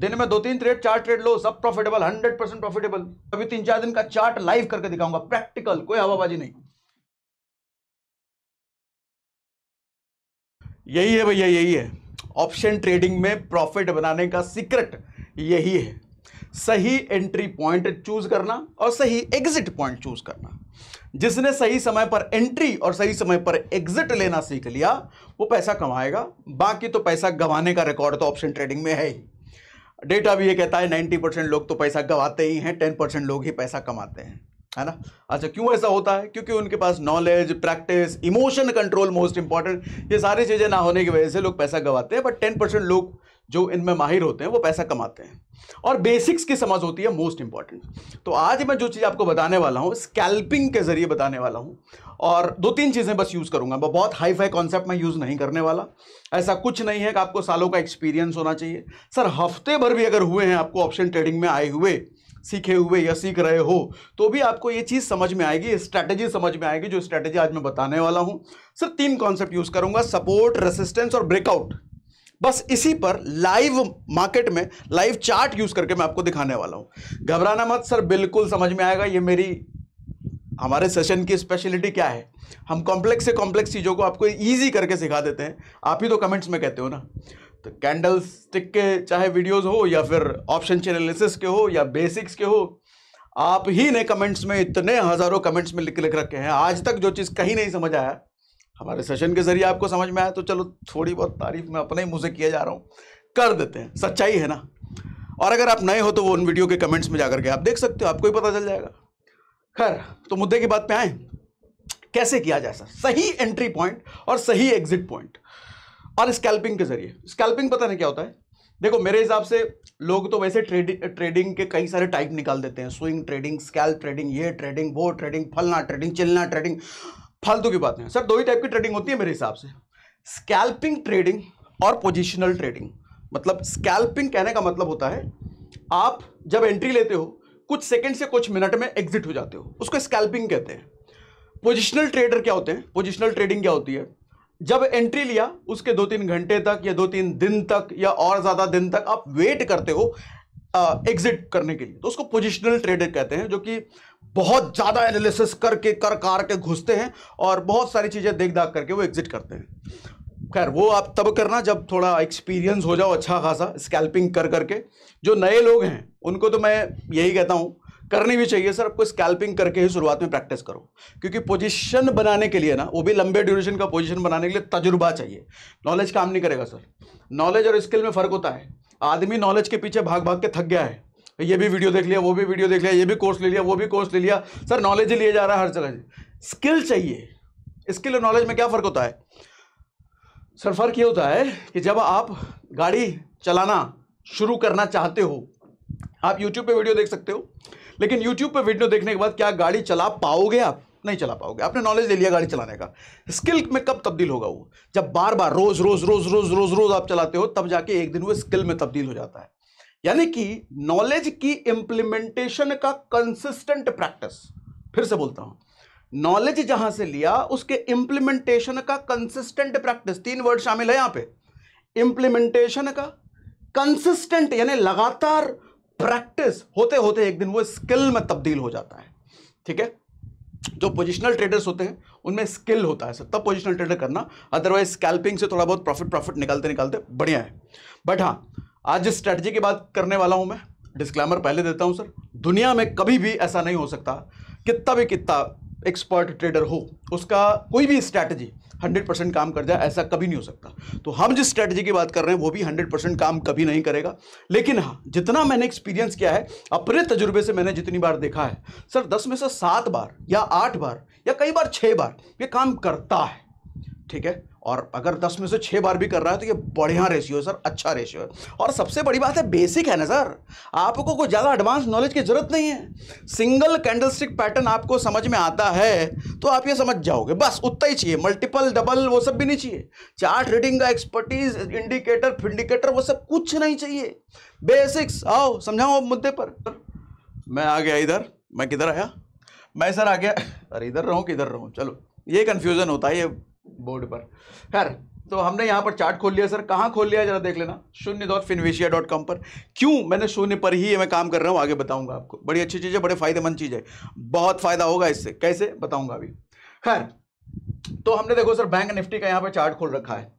दिन में दो तीन ट्रेड चार ट्रेड लो सब प्रॉफिटेबल हंड्रेड परसेंट प्रॉफिटेबल अभी तीन चार दिन का चार्ट लाइव करके दिखाऊंगा प्रैक्टिकल कोई हवाबाजी नहीं यही है भैया यही है ऑप्शन ट्रेडिंग में प्रॉफिट बनाने का सीक्रेट यही है सही एंट्री पॉइंट चूज करना और सही एग्जिट पॉइंट चूज करना जिसने सही समय पर एंट्री और सही समय पर एग्जिट लेना सीख लिया वो पैसा कमाएगा बाकी तो पैसा गंवाने का रिकॉर्ड तो ऑप्शन ट्रेडिंग में है ही डेटा भी ये कहता है नाइन्टी परसेंट लोग तो पैसा गंवाते ही हैं टेन परसेंट लोग ही पैसा कमाते हैं है ना अच्छा क्यों ऐसा होता है क्योंकि उनके पास knowledge practice emotion control most important ये सारी चीज़ें ना होने की वजह से लोग पैसा गंवाते हैं बट टेन परसेंट लोग जो इनमें माहिर होते हैं वो पैसा कमाते हैं और बेसिक्स की समझ होती है मोस्ट इंपॉर्टेंट तो आज मैं जो चीज़ आपको बताने वाला हूँ स्कैल्पिंग के ज़रिए बताने वाला हूँ और दो तीन चीज़ें बस यूज़ करूँगा मैं बहुत हाई फाई कॉन्सेप्ट मैं यूज़ नहीं करने वाला ऐसा कुछ नहीं है कि आपको सालों का एक्सपीरियंस होना चाहिए सर हफ्ते भर भी अगर हुए हैं आपको ऑप्शन ट्रेडिंग में आए हुए सीखे हुए या सीख रहे हो तो भी आपको ये चीज़ समझ में आएगी स्ट्रैटेजी समझ में आएगी जो स्ट्रैटेजी आज मैं बताने वाला हूँ सर तीन कॉन्सेप्ट यूज़ करूँगा सपोर्ट रेसिस्टेंस और ब्रेकआउट बस इसी पर लाइव मार्केट में लाइव चार्ट यूज करके मैं आपको दिखाने वाला हूं घबराना मत सर बिल्कुल समझ में आएगा ये मेरी हमारे सेशन की स्पेशलिटी क्या है हम कॉम्प्लेक्स से कॉम्प्लेक्स चीज़ों को आपको ईजी करके सिखा देते हैं आप ही तो कमेंट्स में कहते हो ना तो कैंडल स्टिक के चाहे वीडियोस हो या फिर ऑप्शन एनालिसिस के हो या बेसिक्स के हो आप ही ने कमेंट्स में इतने हज़ारों कमेंट्स में लिख लिख रखे हैं आज तक जो चीज़ कहीं नहीं समझ आया हमारे सेशन के जरिए आपको समझ में आया तो चलो थोड़ी बहुत तारीफ मैं अपने ही मुँह से किया जा रहा हूँ कर देते हैं सच्चाई है ना और अगर आप नए हो तो वो उन वीडियो के कमेंट्स में जाकर के आप देख सकते हो आपको ही पता चल जाएगा खैर तो मुद्दे की बात पे आए कैसे किया जाए सर सही एंट्री पॉइंट और सही एग्जिट पॉइंट और स्कैल्पिंग के जरिए स्कैल्पिंग पता नहीं क्या होता है देखो मेरे हिसाब से लोग तो वैसे ट्रेडिंग ट्रेडिंग के कई सारे टाइप निकाल देते हैं स्विंग ट्रेडिंग स्कैल्प ट्रेडिंग ये ट्रेडिंग वो ट्रेडिंग फलना ट्रेडिंग चिलना ट्रेडिंग फालतू की बात नहीं सर दो ही टाइप की ट्रेडिंग होती है मेरे हिसाब से स्कैल्पिंग ट्रेडिंग और पोजिशनल ट्रेडिंग मतलब स्कैल्पिंग कहने का मतलब होता है आप जब एंट्री लेते हो कुछ सेकंड से कुछ मिनट में एग्जिट हो जाते हो उसको स्कैल्पिंग कहते हैं पोजिशनल ट्रेडर क्या होते हैं पोजिशनल ट्रेडिंग क्या होती है जब एंट्री लिया उसके दो तीन घंटे तक या दो तीन दिन तक या और ज़्यादा दिन तक आप वेट करते हो एग्जिट करने के लिए तो उसको पोजिशनल ट्रेडर कहते हैं जो कि बहुत ज़्यादा एनालिसिस करके कर कार के घुसते हैं और बहुत सारी चीज़ें देख दाख करके वो एग्जिट करते हैं खैर वो आप तब करना जब थोड़ा एक्सपीरियंस हो जाओ अच्छा खासा स्कैल्पिंग कर करके जो नए लोग हैं उनको तो मैं यही कहता हूँ करनी भी चाहिए सर आपको स्कैल्पिंग करके ही शुरुआत में प्रैक्टिस करो क्योंकि पोजीशन बनाने के लिए ना वो भी लंबे ड्यूरेशन का पोजीशन बनाने के लिए तजुर्बा चाहिए नॉलेज काम नहीं करेगा सर नॉलेज और स्किल में फ़र्क होता है आदमी नॉलेज के पीछे भाग भाग के थक गया है ये भी वीडियो देख लिया वो भी वीडियो देख लिया ये भी कोर्स ले लिया वो भी कोर्स ले लिया सर नॉलेज ही लिए जा रहा है हर जगह स्किल चाहिए स्किल और नॉलेज में क्या फ़र्क होता है सर फर्क ये होता है कि जब आप गाड़ी चलाना शुरू करना चाहते हो आप यूट्यूब पे वीडियो देख सकते हो लेकिन यूट्यूब पे वीडियो देखने के बाद क्या गाड़ी चला पाओगे आप नहीं चला पाओगे आपने नॉलेज ले लिया गाड़ी चलाने का स्किल में कब तब्दील होगा वो जब बार बार रोज रोज रोज रोज रोज रोज आप चलाते हो तब जाके एक दिन वो स्किल में तब्दील हो जाता है यानी कि नॉलेज की इंप्लीमेंटेशन का कंसिस्टेंट प्रैक्टिस फिर से बोलता हूं नॉलेज जहां से लिया उसके इंप्लीमेंटेशन का कंसिस्टेंट प्रैक्टिस तीन वर्ड शामिल है यहां पे इंप्लीमेंटेशन का कंसिस्टेंट यानी लगातार प्रैक्टिस होते होते एक दिन वो स्किल में तब्दील हो जाता है ठीक है जो पोजिशनल ट्रेडर्स होते हैं उनमें स्किल होता है सर तब पोजिशनल ट्रेडर करना अदरवाइज स्कैल्पिंग से थोड़ा बहुत प्रॉफिट प्रॉफिट निकालते निकालते बढ़िया है बट हाँ आज जिस स्ट्रैटेजी की बात करने वाला हूँ मैं डिस्क्लेमर पहले देता हूँ सर दुनिया में कभी भी ऐसा नहीं हो सकता कितना भी कितना एक्सपर्ट ट्रेडर हो उसका कोई भी स्ट्रैटेजी 100 परसेंट काम कर जाए ऐसा कभी नहीं हो सकता तो हम जिस स्ट्रैटेजी की बात कर रहे हैं वो भी 100 परसेंट काम कभी नहीं करेगा लेकिन हाँ जितना मैंने एक्सपीरियंस किया है अपने तजुर्बे से मैंने जितनी बार देखा है सर दस में से सात बार या आठ बार या कई बार छः बार ये काम करता है ठीक है और अगर दस में से छह बार भी कर रहा है तो ये बढ़िया रेशियो है सर अच्छा रेशियो है और सबसे बड़ी बात है बेसिक है ना सर आपको कोई ज़्यादा एडवांस नॉलेज की ज़रूरत नहीं है सिंगल कैंडलस्टिक पैटर्न आपको समझ में आता है तो आप ये समझ जाओगे बस उतना ही चाहिए मल्टीपल डबल वो सब भी नहीं चाहिए चार्ट रीडिंग का एक्सपर्टीज इंडिकेटर फिंडिकेटर वो सब कुछ नहीं चाहिए बेसिक्स आओ समझाओ मुद्दे पर मैं आ गया इधर मैं किधर आया मैं सर आ गया अरे इधर रहूँ किधर रहूँ चलो ये कन्फ्यूज़न होता है ये बोर्ड पर खैर तो हमने यहाँ पर चार्ट खोल लिया सर कहाँ खोल लिया जरा देख लेना शून्य डॉट फिनवेशिया डॉट कॉम पर क्यों मैंने शून्य पर ही मैं काम कर रहा हूँ आगे बताऊंगा आपको बड़ी अच्छी चीज़ है बड़े फायदेमंद चीज़ है बहुत फायदा होगा इससे कैसे बताऊंगा अभी खैर तो हमने देखो सर बैंक निफ्टी का यहाँ पर चार्ट खोल रखा है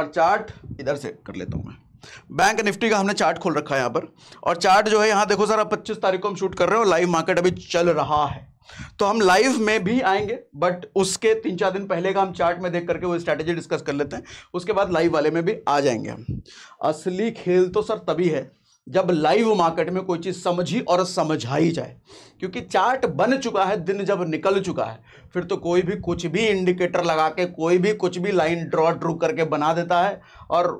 और चार्ट इधर से कर लेता हूँ मैं बैंक निफ्टी का हमने चार्ट खोल रखा है यहाँ पर और चार्ट जो है यहाँ देखो सर आप पच्चीस तारीख को हम शूट कर रहे हो लाइव मार्केट अभी चल रहा है तो हम लाइव में भी आएंगे बट उसके तीन चार दिन पहले का हम चार्ट में देख करके वो स्ट्रैटेजी डिस्कस कर लेते हैं उसके बाद लाइव वाले में भी आ जाएंगे हम असली खेल तो सर तभी है जब लाइव मार्केट में कोई चीज़ समझी और समझाई जाए क्योंकि चार्ट बन चुका है दिन जब निकल चुका है फिर तो कोई भी कुछ भी इंडिकेटर लगा के कोई भी कुछ भी लाइन ड्रॉ ड्रू करके बना देता है और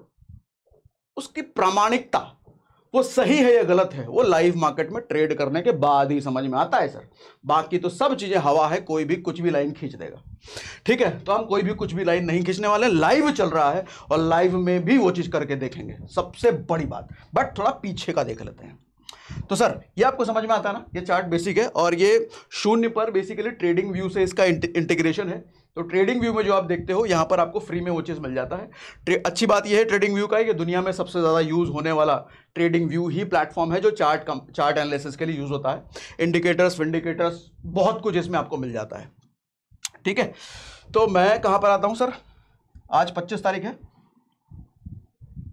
उसकी प्रामाणिकता वो सही है या गलत है वो लाइव मार्केट में ट्रेड करने के बाद ही समझ में आता है सर बाकी तो सब चीज़ें हवा है कोई भी कुछ भी लाइन खींच देगा ठीक है तो हम कोई भी कुछ भी लाइन नहीं खींचने वाले लाइव चल रहा है और लाइव में भी वो चीज़ करके देखेंगे सबसे बड़ी बात बट थोड़ा पीछे का देख लेते हैं तो सर ये आपको समझ में आता ना ये चार्ट बेसिक है और ये शून्य पर बेसिकली ट्रेडिंग व्यू से इसका इंटीग्रेशन है तो ट्रेडिंग व्यू में जो आप देखते हो यहाँ पर आपको फ्री में वो चीज़ मिल जाता है अच्छी बात यह है ट्रेडिंग व्यू का है कि दुनिया में सबसे ज़्यादा यूज़ होने वाला ट्रेडिंग व्यू ही प्लेटफॉर्म है जो चार्ट कम चार्ट एनालिसिस के लिए यूज़ होता है इंडिकेटर्स विंडिकेटर्स बहुत कुछ इसमें आपको मिल जाता है ठीक है तो मैं कहाँ पर आता हूँ सर आज पच्चीस तारीख है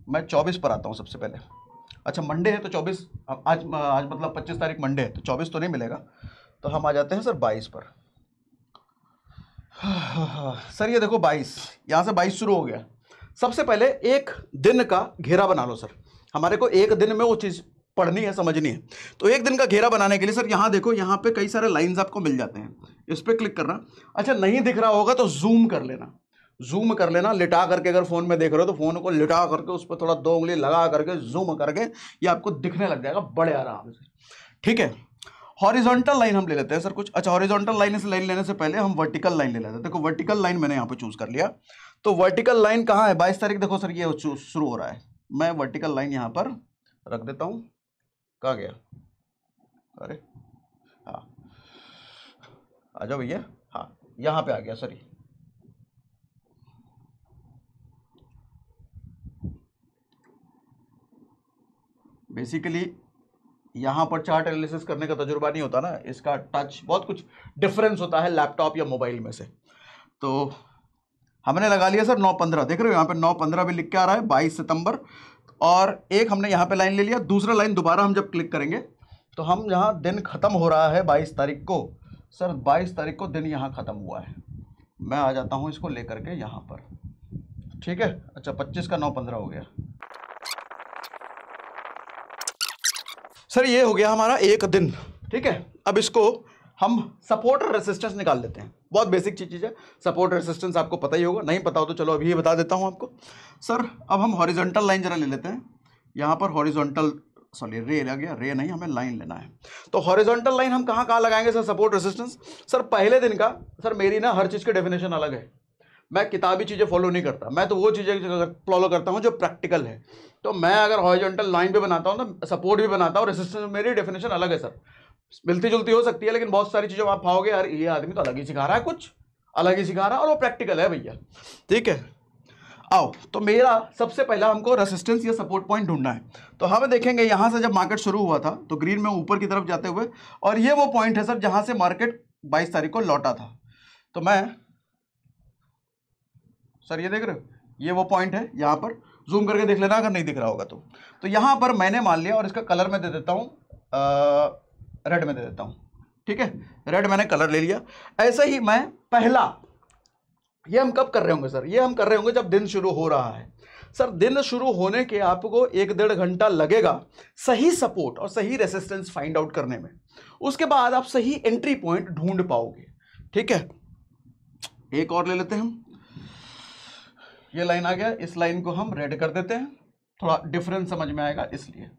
मैं चौबीस पर आता हूँ सबसे पहले अच्छा मंडे है तो चौबीस आज आज मतलब पच्चीस तारीख मंडे है तो चौबीस तो नहीं मिलेगा तो हम आ जाते हैं सर बाईस पर सर ये देखो बाईस यहाँ से बाईस शुरू हो गया सबसे पहले एक दिन का घेरा बना लो सर हमारे को एक दिन में वो चीज़ पढ़नी है समझनी है तो एक दिन का घेरा बनाने के लिए सर यहाँ देखो यहाँ पे कई सारे लाइंस आपको मिल जाते हैं इस पर क्लिक करना अच्छा नहीं दिख रहा होगा तो जूम कर लेना जूम कर लेना लिटा करके अगर फ़ोन में देख रहे हो तो फ़ोन को लिटा करके उस पर थोड़ा दो उंगली लगा करके जूम करके ये आपको दिखने लग जाएगा बड़े आराम से ठीक है हॉरिजॉन्टल लाइन हम ले लेते हैं सर कुछ अच्छा हॉरिजॉन्टल लाइन से लाइन लेने से पहले हम वर्टिकल लाइन ले लेते हैं देखो वर्टिकल लाइन मैंने यहाँ पे चूज़ कर लिया तो वर्टिकल लाइन कहाँ है बाईस तारीख देखो सर ये शुरू हो रहा है मैं वर्टिकल लाइन यहाँ पर रख देता हूँ कहा गया अरे हाँ आ जाओ भैया हाँ यहाँ पे आ गया सॉरी बेसिकली यहाँ पर चार्ट एनालिसिस करने का तजुर्बा नहीं होता ना इसका टच बहुत कुछ डिफरेंस होता है लैपटॉप या मोबाइल में से तो हमने लगा लिया सर नौ पंद्रह देख रहे हो यहाँ पे नौ पंद्रह भी लिख के आ रहा है बाईस सितंबर और एक हमने यहाँ पे लाइन ले लिया दूसरा लाइन दोबारा हम जब क्लिक करेंगे तो हम यहाँ दिन ख़त्म हो रहा है बाईस तारीख को सर बाईस तारीख को दिन यहाँ ख़त्म हुआ है मैं आ जाता हूँ इसको लेकर के यहाँ पर ठीक है अच्छा पच्चीस का नौ पंद्रह हो गया सर ये हो गया हमारा एक दिन ठीक है अब इसको हम सपोर्ट और रेसिस्टेंस निकाल लेते हैं बहुत बेसिक चीज़ है सपोर्ट रेसिस्टेंस आपको पता ही होगा नहीं पता हो तो चलो अभी ये बता देता हूँ आपको सर अब हम हॉरिजॉन्टल लाइन जरा ले लेते हैं यहाँ पर हॉरिजॉन्टल सॉरी रे लग गया रे नहीं हमें लाइन लेना है तो हॉरिजॉन्टल लाइन हम कहाँ कहाँ लगाएंगे सर सपोर्ट रेसिस्टेंस सर पहले दिन का सर मेरी ना हर चीज़ की डेफिनेशन अलग है मैं किताबी चीज़ें फॉलो नहीं करता मैं तो वो चीज़ें फॉलो करता हूँ जो प्रैक्टिकल है तो मैं अगर हॉरिजॉन्टल लाइन भी बनाता हूँ तो सपोर्ट भी बनाता हूँ रेसिस्टेंस मेरी डेफिनेशन अलग है सर मिलती जुलती हो सकती है लेकिन बहुत सारी चीज़ों आप पाओगे यार ये आदमी तो अलग ही सिखा रहा है कुछ अलग ही सिखा रहा है और वो प्रैक्टिकल है भैया ठीक है आओ तो मेरा सबसे पहला हमको रेसिस्टेंस या सपोर्ट पॉइंट ढूंढना है तो हम हाँ, देखेंगे यहाँ से जब मार्केट शुरू हुआ था तो ग्रीन में ऊपर की तरफ जाते हुए और ये वो पॉइंट है सर जहाँ से मार्केट बाईस तारीख को लौटा था तो मैं सर ये देख रहे हो ये वो पॉइंट है यहाँ पर जूम करके देख लेना अगर नहीं दिख रहा होगा तो तो यहाँ पर मैंने मान लिया और इसका कलर मैं दे देता हूँ रेड में दे देता हूँ ठीक है रेड मैंने कलर ले लिया ऐसे ही मैं पहला ये हम कब कर रहे होंगे सर ये हम कर रहे होंगे जब दिन शुरू हो रहा है सर दिन शुरू होने के आपको एक डेढ़ घंटा लगेगा सही सपोर्ट और सही रेसिस्टेंस फाइंड आउट करने में उसके बाद आप सही एंट्री पॉइंट ढूंढ पाओगे ठीक है एक और ले लेते हैं हम ये लाइन आ गया इस लाइन को हम रेड कर देते हैं थोड़ा डिफरेंस समझ में आएगा इसलिए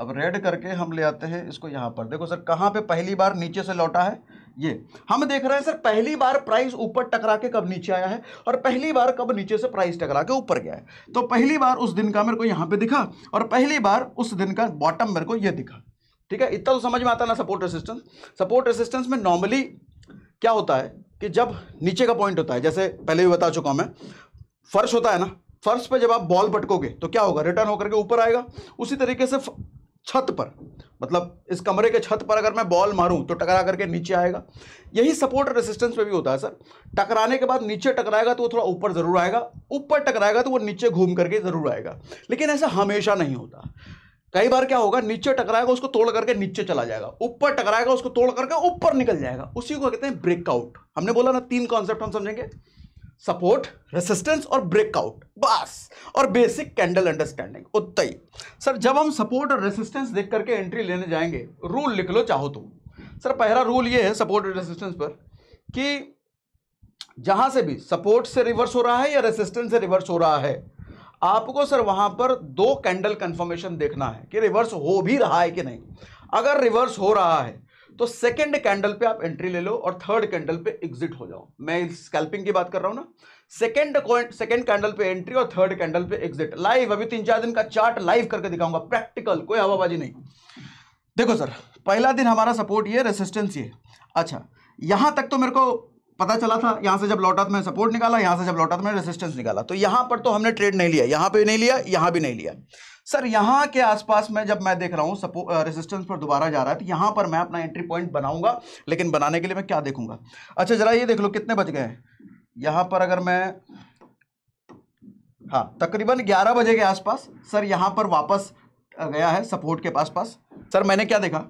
अब रेड करके हम ले आते हैं इसको यहाँ पर देखो सर कहाँ पे पहली बार नीचे से लौटा है ये हम देख रहे हैं सर पहली बार प्राइस ऊपर टकरा के कब नीचे आया है और पहली बार कब नीचे से प्राइस टकरा के ऊपर गया है तो पहली बार उस दिन का मेरे को यहाँ पे दिखा और पहली बार उस दिन का बॉटम मेरे को ये दिखा ठीक है इतना तो समझ में आता ना सपोर्ट असिस्टेंस सपोर्ट असिस्टेंस में नॉर्मली क्या होता है कि जब नीचे का पॉइंट होता है जैसे पहले भी बता चुका हूँ मैं फर्श होता है ना फर्श पर जब आप बॉल पटकोगे तो क्या होगा रिटर्न होकर के ऊपर आएगा उसी तरीके से छत पर मतलब इस कमरे के छत पर अगर मैं बॉल मारूं तो टकरा करके नीचे आएगा यही सपोर्ट और रेसिस्टेंस पे भी होता है सर टकराने के बाद नीचे टकराएगा तो वो थोड़ा ऊपर ज़रूर आएगा ऊपर टकराएगा तो वो नीचे घूम करके ज़रूर आएगा लेकिन ऐसा हमेशा नहीं होता कई बार क्या होगा नीचे टकराएगा उसको तोड़ करके नीचे चला जाएगा ऊपर टकराएगा उसको तोड़ करके ऊपर निकल जाएगा उसी को कहते हैं ब्रेकआउट हमने बोला ना तीन कॉन्सेप्ट हम समझेंगे सपोर्ट रेसिस्टेंस और ब्रेकआउट बस और बेसिक कैंडल अंडरस्टैंडिंग उतना ही सर जब हम सपोर्ट और रेसिस्टेंस देख करके एंट्री लेने जाएंगे रूल लिख लो चाहो तो सर पहला रूल ये है सपोर्ट और रेसिस्टेंस पर कि जहां से भी सपोर्ट से रिवर्स हो रहा है या रेसिस्टेंस से रिवर्स हो रहा है आपको सर वहां पर दो कैंडल कंफर्मेशन देखना है कि रिवर्स हो भी रहा है कि नहीं अगर रिवर्स हो रहा है तो सेकेंड कैंडल पे आप एंट्री ले लो और थर्ड कैंडल पे एग्जिट हो जाओ मैं स्कैल्पिंग की बात कर रहा हूं ना सेकेंड सेकेंड कैंडल पे एंट्री और थर्ड कैंडल पे एग्जिट लाइव अभी तीन चार दिन का चार्ट लाइव करके दिखाऊंगा प्रैक्टिकल कोई हवाबाजी नहीं देखो सर पहला दिन हमारा सपोर्ट ये रेसिस्टेंस ये अच्छा यहां तक तो मेरे को पता चला था यहां से जब लौटा तो मैं सपोर्ट निकाला यहां से जब लौटा तो मैं रेसिस्टेंस निकाला तो यहां पर तो हमने ट्रेड नहीं लिया यहां पे नहीं लिया यहां भी नहीं लिया सर यहां के आसपास में जब मैं देख रहा हूं सपो रेजिस्टेंस पर दोबारा जा रहा है तो यहां पर मैं अपना एंट्री पॉइंट बनाऊंगा लेकिन बनाने के लिए मैं क्या देखूंगा अच्छा जरा ये देख लो कितने बज गए यहां पर अगर मैं हाँ तकरीबन 11 बजे के आसपास सर यहां पर वापस गया है सपोर्ट के पास पास सर मैंने क्या देखा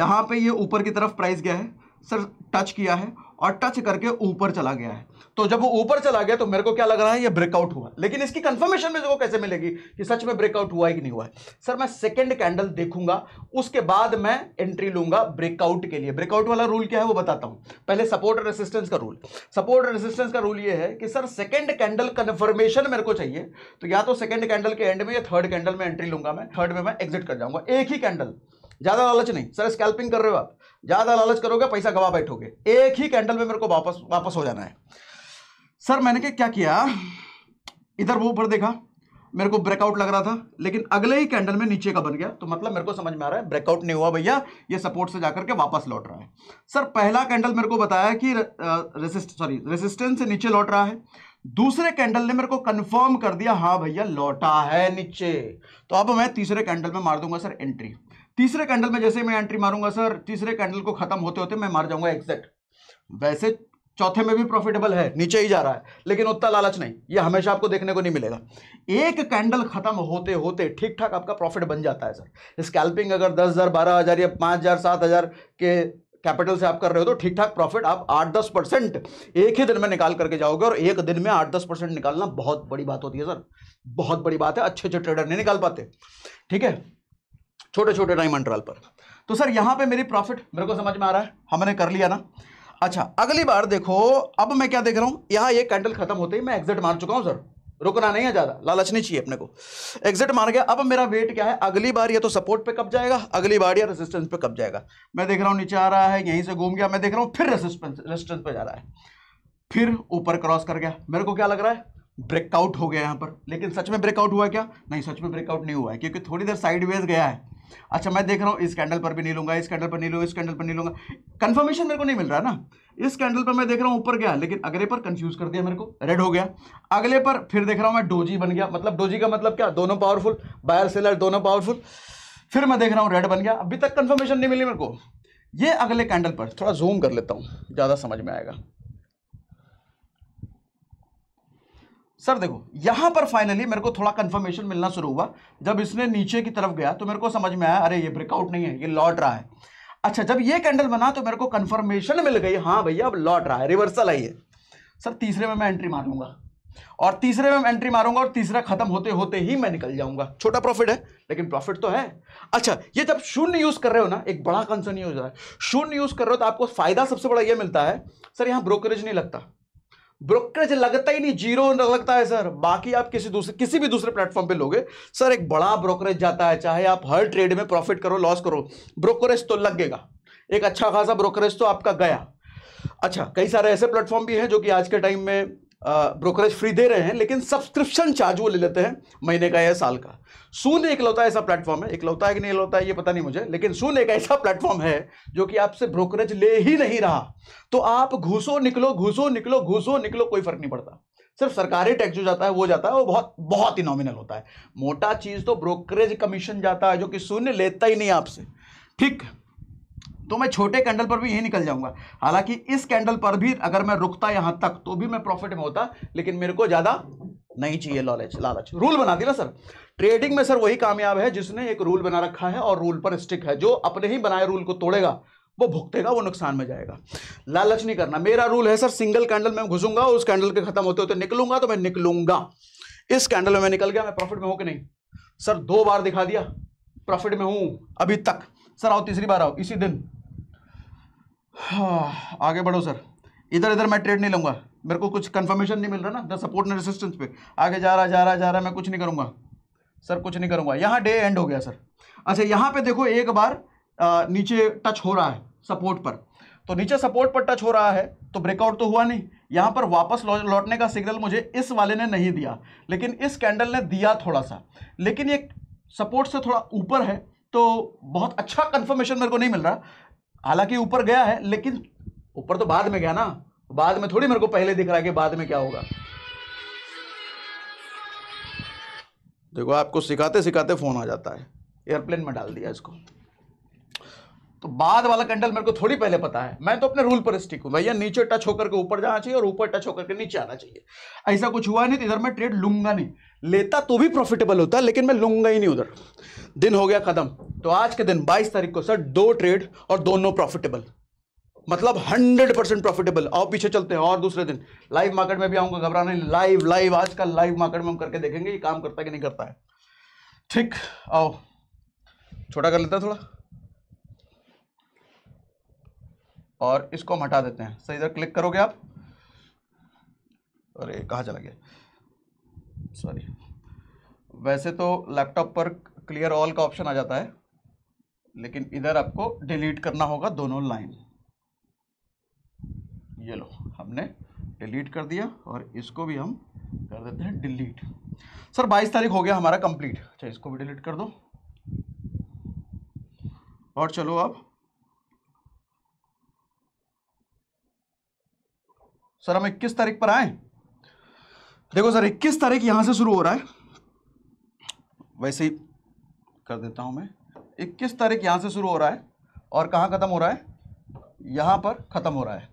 यहां पर यह ऊपर की तरफ प्राइस गया है सर टच किया है और टच करके ऊपर चला गया है तो जब वो ऊपर चला गया तो मेरे को क्या लग रहा है ये ब्रेकआउट हुआ लेकिन इसकी कंफर्मेशन मेरे को कैसे मिलेगी कि सच में ब्रेकआउट हुआ है कि नहीं हुआ है सर मैं सेकेंड कैंडल देखूंगा उसके बाद मैं एंट्री लूंगा ब्रेकआउट के लिए ब्रेकआउट वाला रूल क्या है वो बताता हूं पहले सपोर्ट रेसिस्टेंस का रूल सपोर्ट रेसिस्टेंस का रूल यह है कि सर सेकेंड कैंडल कन्फर्मेशन मेरे को चाहिए तो या तो सेकेंड कैंडल के एंड में या थर्ड कैंडल में एंट्री लूंगा मैं थर्ड में मैं एग्जिट कर जाऊंगा एक ही कैंडल ज्यादा लालच नहीं सर स्कैल्पिंग कर रहे हो आप ज़्यादा लालच करोगे पैसा गवा बैठोगे एक ही कैंडल में मेरे को वापस वापस हो जाना है सर मैंने क्या क्या किया इधर वो ऊपर देखा मेरे को ब्रेकआउट लग रहा था लेकिन अगले ही कैंडल में नीचे का बन गया तो मतलब मेरे को समझ में आ रहा है ब्रेकआउट नहीं हुआ भैया ये सपोर्ट से जाकर के वापस लौट रहा है सर पहला कैंडल मेरे को बताया कि रेसिस्ट सॉरी रेसिस्टेंस से नीचे लौट रहा है दूसरे कैंडल ने मेरे को कंफर्म कर दिया हाँ भैया लौटा है नीचे तो अब मैं तीसरे कैंडल में मार दूंगा सर एंट्री तीसरे कैंडल में जैसे मैं एंट्री मारूंगा सर तीसरे कैंडल को खत्म होते होते मैं मार जाऊंगा एग्जैक्ट वैसे चौथे में भी प्रॉफिटेबल है नीचे ही जा रहा है लेकिन उतना लालच नहीं ये हमेशा आपको देखने को नहीं मिलेगा एक कैंडल खत्म होते होते ठीक ठाक आपका प्रॉफिट बन जाता है सर स्कैल्पिंग अगर दस हज़ार बारह हज़ार या पांच हज़ार सात हज़ार के कैपिटल से आप कर रहे हो तो ठीक ठाक प्रॉफिट आप आठ दस परसेंट एक ही दिन में निकाल करके जाओगे और एक दिन में आठ दस परसेंट निकालना बहुत बड़ी बात होती है सर बहुत बड़ी बात है अच्छे अच्छे ट्रेडर नहीं निकाल पाते ठीक है छोटे छोटे टाइम अंतराल पर तो सर यहां पे मेरी प्रॉफिट मेरे को समझ में आ रहा है हमने कर लिया ना अच्छा अगली बार देखो अब मैं क्या देख रहा हूं यहाँ ये कैंडल खत्म होते ही मैं एग्जिट मार चुका हूं सर रुकना नहीं है ज़्यादा लालच नहीं चाहिए अपने को एग्जिट मार गया अब मेरा वेट क्या है अगली बार ये तो सपोर्ट पे कब जाएगा अगली बार या रेसिस्टेंस पे कब जाएगा मैं देख रहा हूँ नीचे आ रहा है यहीं से घूम गया मैं देख रहा हूँ फिर रेसिस्टेंस रेसिस्टेंस पे जा रहा है फिर ऊपर क्रॉस कर गया मेरे को क्या लग रहा है ब्रेकआउट हो गया यहाँ पर लेकिन सच में ब्रेकआउट हुआ क्या नहीं सच में ब्रेकआउट नहीं हुआ है क्योंकि थोड़ी देर साइडवेज गया है अच्छा मैं देख रहा हूँ इस कैंडल पर भी नहीं लूंगा इस कैंडल पर नहीं लूंगा इस कैंडल पर नहीं लूंगा कंफर्मेशन मेरे को नहीं मिल रहा ना इस कैंडल पर मैं देख रहा हूँ ऊपर गया लेकिन अगले पर कंफ्यूज कर दिया मेरे को रेड हो गया अगले पर फिर देख रहा हूँ मैं डोजी बन गया मतलब डोजी का मतलब क्या दोनों पावरफुल बायर सेलर दोनों पावरफुल फिर मैं देख रहा हूँ रेड बन गया अभी तक कन्फर्मेशन नहीं मिली मेरे को ये अगले कैंडल पर थोड़ा जूम कर लेता हूँ ज़्यादा समझ में आएगा सर देखो यहाँ पर फाइनली मेरे को थोड़ा कंफर्मेशन मिलना शुरू हुआ जब इसने नीचे की तरफ गया तो मेरे को समझ में आया अरे ये ब्रेकआउट नहीं है ये लौट रहा है अच्छा जब ये कैंडल बना तो मेरे को कंफर्मेशन मिल गई हाँ भैया अब लौट रहा है रिवर्सल आई है सर तीसरे में मैं एंट्री मारूंगा और तीसरे में मैं एंट्री मारूंगा और तीसरा खत्म होते होते ही मैं निकल जाऊंगा छोटा प्रॉफिट है लेकिन प्रॉफिट तो है अच्छा ये जब शून्य यूज कर रहे हो ना एक बड़ा कंसर्न ये हो है शून्य यूज कर रहे हो तो आपको फायदा सबसे बड़ा यह मिलता है सर यहाँ ब्रोकरेज नहीं लगता ब्रोकरेज लगता ही नहीं जीरो लगता है सर बाकी आप किसी दूसरे किसी भी दूसरे प्लेटफॉर्म पे लोगे सर एक बड़ा ब्रोकरेज जाता है चाहे आप हर ट्रेड में प्रॉफिट करो लॉस करो ब्रोकरेज तो लगेगा एक अच्छा खासा ब्रोकरेज तो आपका गया अच्छा कई सारे ऐसे प्लेटफॉर्म भी हैं जो कि आज के टाइम में ब्रोकरेज फ्री दे रहे हैं लेकिन सब्सक्रिप्शन चार्ज वो ले लेते हैं महीने का या साल का सून एक लौता ऐसा प्लेटफॉर्म है एक लौता है कि नहीं लौता है ये पता नहीं मुझे लेकिन सून एक ऐसा प्लेटफॉर्म है जो कि आपसे ब्रोकरेज ले ही नहीं रहा तो आप घुसो निकलो घुसो निकलो घुसो निकलो कोई फर्क नहीं पड़ता सिर्फ सरकारी टैक्स जो जाता है वो जाता है वो बहुत बहुत ही नॉमिनल होता है मोटा चीज़ तो ब्रोकरेज कमीशन जाता है जो कि शून्य लेता ही नहीं आपसे ठीक तो मैं छोटे कैंडल पर भी यही निकल जाऊंगा हालांकि इस कैंडल पर भी अगर मैं रुकता यहां तक तो भी मैं प्रॉफिट में होता लेकिन मेरे को ज्यादा नहीं चाहिए लॉलेज लालच रूल बना दिया सर ट्रेडिंग में सर वही कामयाब है जिसने एक रूल बना रखा है और रूल पर स्टिक है जो अपने ही बनाए रूल को तोड़ेगा वो भुगतेगा वो नुकसान में जाएगा लालच नहीं करना मेरा रूल है सर सिंगल कैंडल में घुसूंगा उस कैंडल के खत्म होते होते निकलूंगा तो मैं निकलूंगा इस कैंडल में मैं निकल गया मैं प्रॉफिट में हूं कि नहीं सर दो बार दिखा दिया प्रॉफिट में हूं अभी तक सर आओ तीसरी बार आओ इसी दिन हाँ आगे बढ़ो सर इधर इधर मैं ट्रेड नहीं लूँगा मेरे को कुछ कंफर्मेशन नहीं मिल रहा ना द सपोर्ट एंड रेसिस्टेंस पे आगे जा रहा जा रहा जा रहा मैं कुछ नहीं करूँगा सर कुछ नहीं करूँगा यहाँ डे एंड हो गया सर अच्छा यहाँ पे देखो एक बार आ, नीचे टच हो रहा है सपोर्ट पर तो नीचे सपोर्ट पर टच हो रहा है तो ब्रेकआउट तो हुआ नहीं यहाँ पर वापस लौटने का सिग्नल मुझे इस वाले ने नहीं दिया लेकिन इस कैंडल ने दिया थोड़ा सा लेकिन ये सपोर्ट से थोड़ा ऊपर है तो बहुत अच्छा कन्फर्मेशन मेरे को नहीं मिल रहा हालांकि ऊपर गया है लेकिन ऊपर तो बाद में गया ना बाद में थोड़ी मेरे को पहले दिख रहा है कि बाद में क्या होगा देखो आपको सिखाते सिखाते फोन आ जाता है एयरप्लेन में डाल दिया इसको तो बाद वाला कैंडल मेरे को थोड़ी पहले पता है मैं तो अपने रूल पर स्टिक हूं भैया नीचे टच होकर के ऊपर जाना चाहिए और ऊपर टच होकर के नीचे आना चाहिए ऐसा कुछ हुआ नहीं तो इधर मैं ट्रेड लूंगा नहीं लेता तो भी प्रॉफिटेबल होता लेकिन मैं लूंगा ही नहीं उधर दिन हो गया ख़त्म तो आज के दिन 22 तारीख को सर दो ट्रेड और दोनों प्रॉफिटेबल मतलब 100 परसेंट प्रॉफिटेबल और पीछे चलते हैं और दूसरे दिन लाइव मार्केट में भी आऊंगा घबराने लाइव लाइव आज का लाइव मार्केट में हम करके देखेंगे ये काम करता कि नहीं करता है ठीक आओ छोटा कर लेते हैं थोड़ा और इसको हम हटा देते हैं सही इधर क्लिक करोगे आप अरे कहा चला गया सॉरी वैसे तो लैपटॉप पर क्लियर ऑल का ऑप्शन आ जाता है लेकिन इधर आपको डिलीट करना होगा दोनों लाइन ये लो हमने डिलीट कर दिया और इसको भी हम कर देते हैं डिलीट सर 22 तारीख हो गया हमारा कंप्लीट अच्छा इसको भी डिलीट कर दो और चलो अब सर हम इक्कीस तारीख पर आए देखो सर इक्कीस तारीख यहाँ से शुरू हो रहा है वैसे ही कर देता हूँ मैं इक्कीस तारीख यहाँ से शुरू हो रहा है और कहाँ ख़त्म हो रहा है यहाँ पर ख़त्म हो रहा है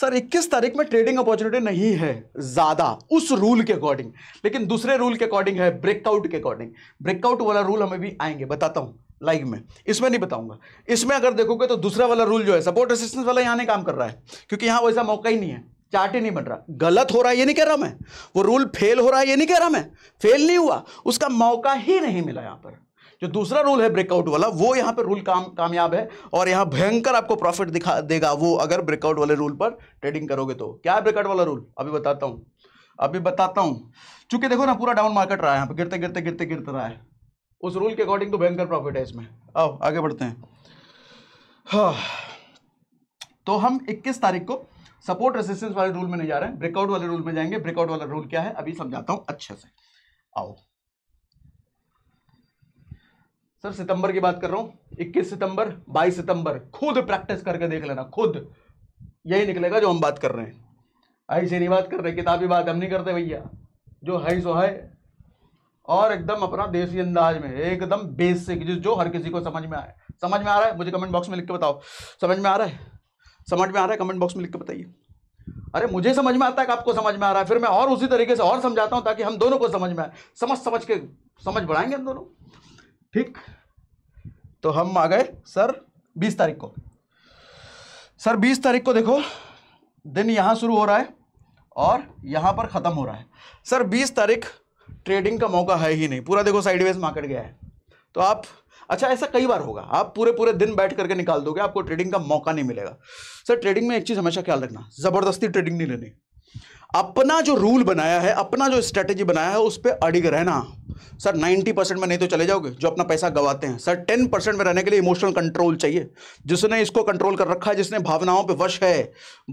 सर 21 तारीख में ट्रेडिंग अपॉर्चुनिटी नहीं है ज़्यादा उस रूल के अकॉर्डिंग लेकिन दूसरे रूल के अकॉर्डिंग है ब्रेकआउट के अकॉर्डिंग ब्रेकआउट वाला रूल हमें भी आएंगे बताता हूँ लाइव में इसमें नहीं बताऊंगा इसमें अगर देखोगे तो दूसरा वाला रूल जो है सपोर्ट रेसिस्टेंस वाला यहाँ नहीं काम कर रहा है क्योंकि यहाँ वैसा मौका ही नहीं है चार्ट ही नहीं बन रहा गलत हो रहा है ये नहीं कह रहा मैं वो रूल फेल हो रहा है ये नहीं कह रहा मैं फेल नहीं हुआ उसका मौका ही नहीं मिला यहाँ पर जो दूसरा रूल है ब्रेकआउट वाला वो यहाँ पर रूल काम कामयाब है और यहाँ भयंकर आपको प्रॉफिट दिखा देगा वो अगर ब्रेकआउट वाले रूल पर ट्रेडिंग करोगे तो क्या है ब्रेकआउट वाला रूल अभी बताता हूँ अभी बताता हूँ चूंकि देखो ना पूरा डाउन मार्केट रहा है यहाँ पर गिरते गिरते गिरते गिरते रहा है उस रूल के अकॉर्डिंग तो भयंकर प्रॉफिट है इसमें आओ आगे बढ़ते हैं हाँ तो हम 21 तारीख को सपोर्ट रेसिस्टेंस वाले रूल में नहीं जा रहे हैं ब्रेकआउट वाले रूल में जाएंगे ब्रेकआउट वाला रूल क्या है अभी समझाता हूं अच्छे से आओ सर सितंबर की बात कर रहा हूं 21 सितंबर 22 सितंबर खुद प्रैक्टिस करके देख लेना खुद यही निकलेगा जो हम बात कर रहे हैं ऐसे नहीं बात कर रहे किताबी बात हम नहीं करते भैया जो है सो है और एकदम अपना देसी अंदाज में एकदम बेसिक जो हर किसी को समझ में आए समझ में आ रहा है मुझे कमेंट बॉक्स में लिख के बताओ समझ में आ रहा है समझ में आ रहा है कमेंट बॉक्स में लिख के बताइए अरे मुझे समझ में आता है कि आपको समझ में आ रहा है फिर मैं और उसी तरीके से और समझाता हूं ताकि हम दोनों को समझ में आए समझ समझ के समझ बढ़ाएंगे हम दोनों ठीक तो हम आ गए सर बीस तारीख को सर बीस तारीख को देखो दिन यहां शुरू हो रहा है और यहां पर ख़त्म हो रहा है सर बीस तारीख ट्रेडिंग का मौका है ही नहीं पूरा देखो साइडवेज मार्केट गया है तो आप अच्छा ऐसा कई बार होगा आप पूरे पूरे दिन बैठ करके निकाल दोगे आपको ट्रेडिंग का मौका नहीं मिलेगा सर ट्रेडिंग में एक चीज़ हमेशा ख्याल रखना ज़बरदस्ती ट्रेडिंग नहीं लेनी अपना जो रूल बनाया है अपना जो स्ट्रेटेजी बनाया है उस पर अड़िग रहना सर 90 परसेंट में नहीं तो चले जाओगे जो अपना पैसा गवाते हैं सर 10 परसेंट में रहने के लिए इमोशनल कंट्रोल चाहिए जिसने इसको कंट्रोल कर रखा है जिसने भावनाओं पे वश है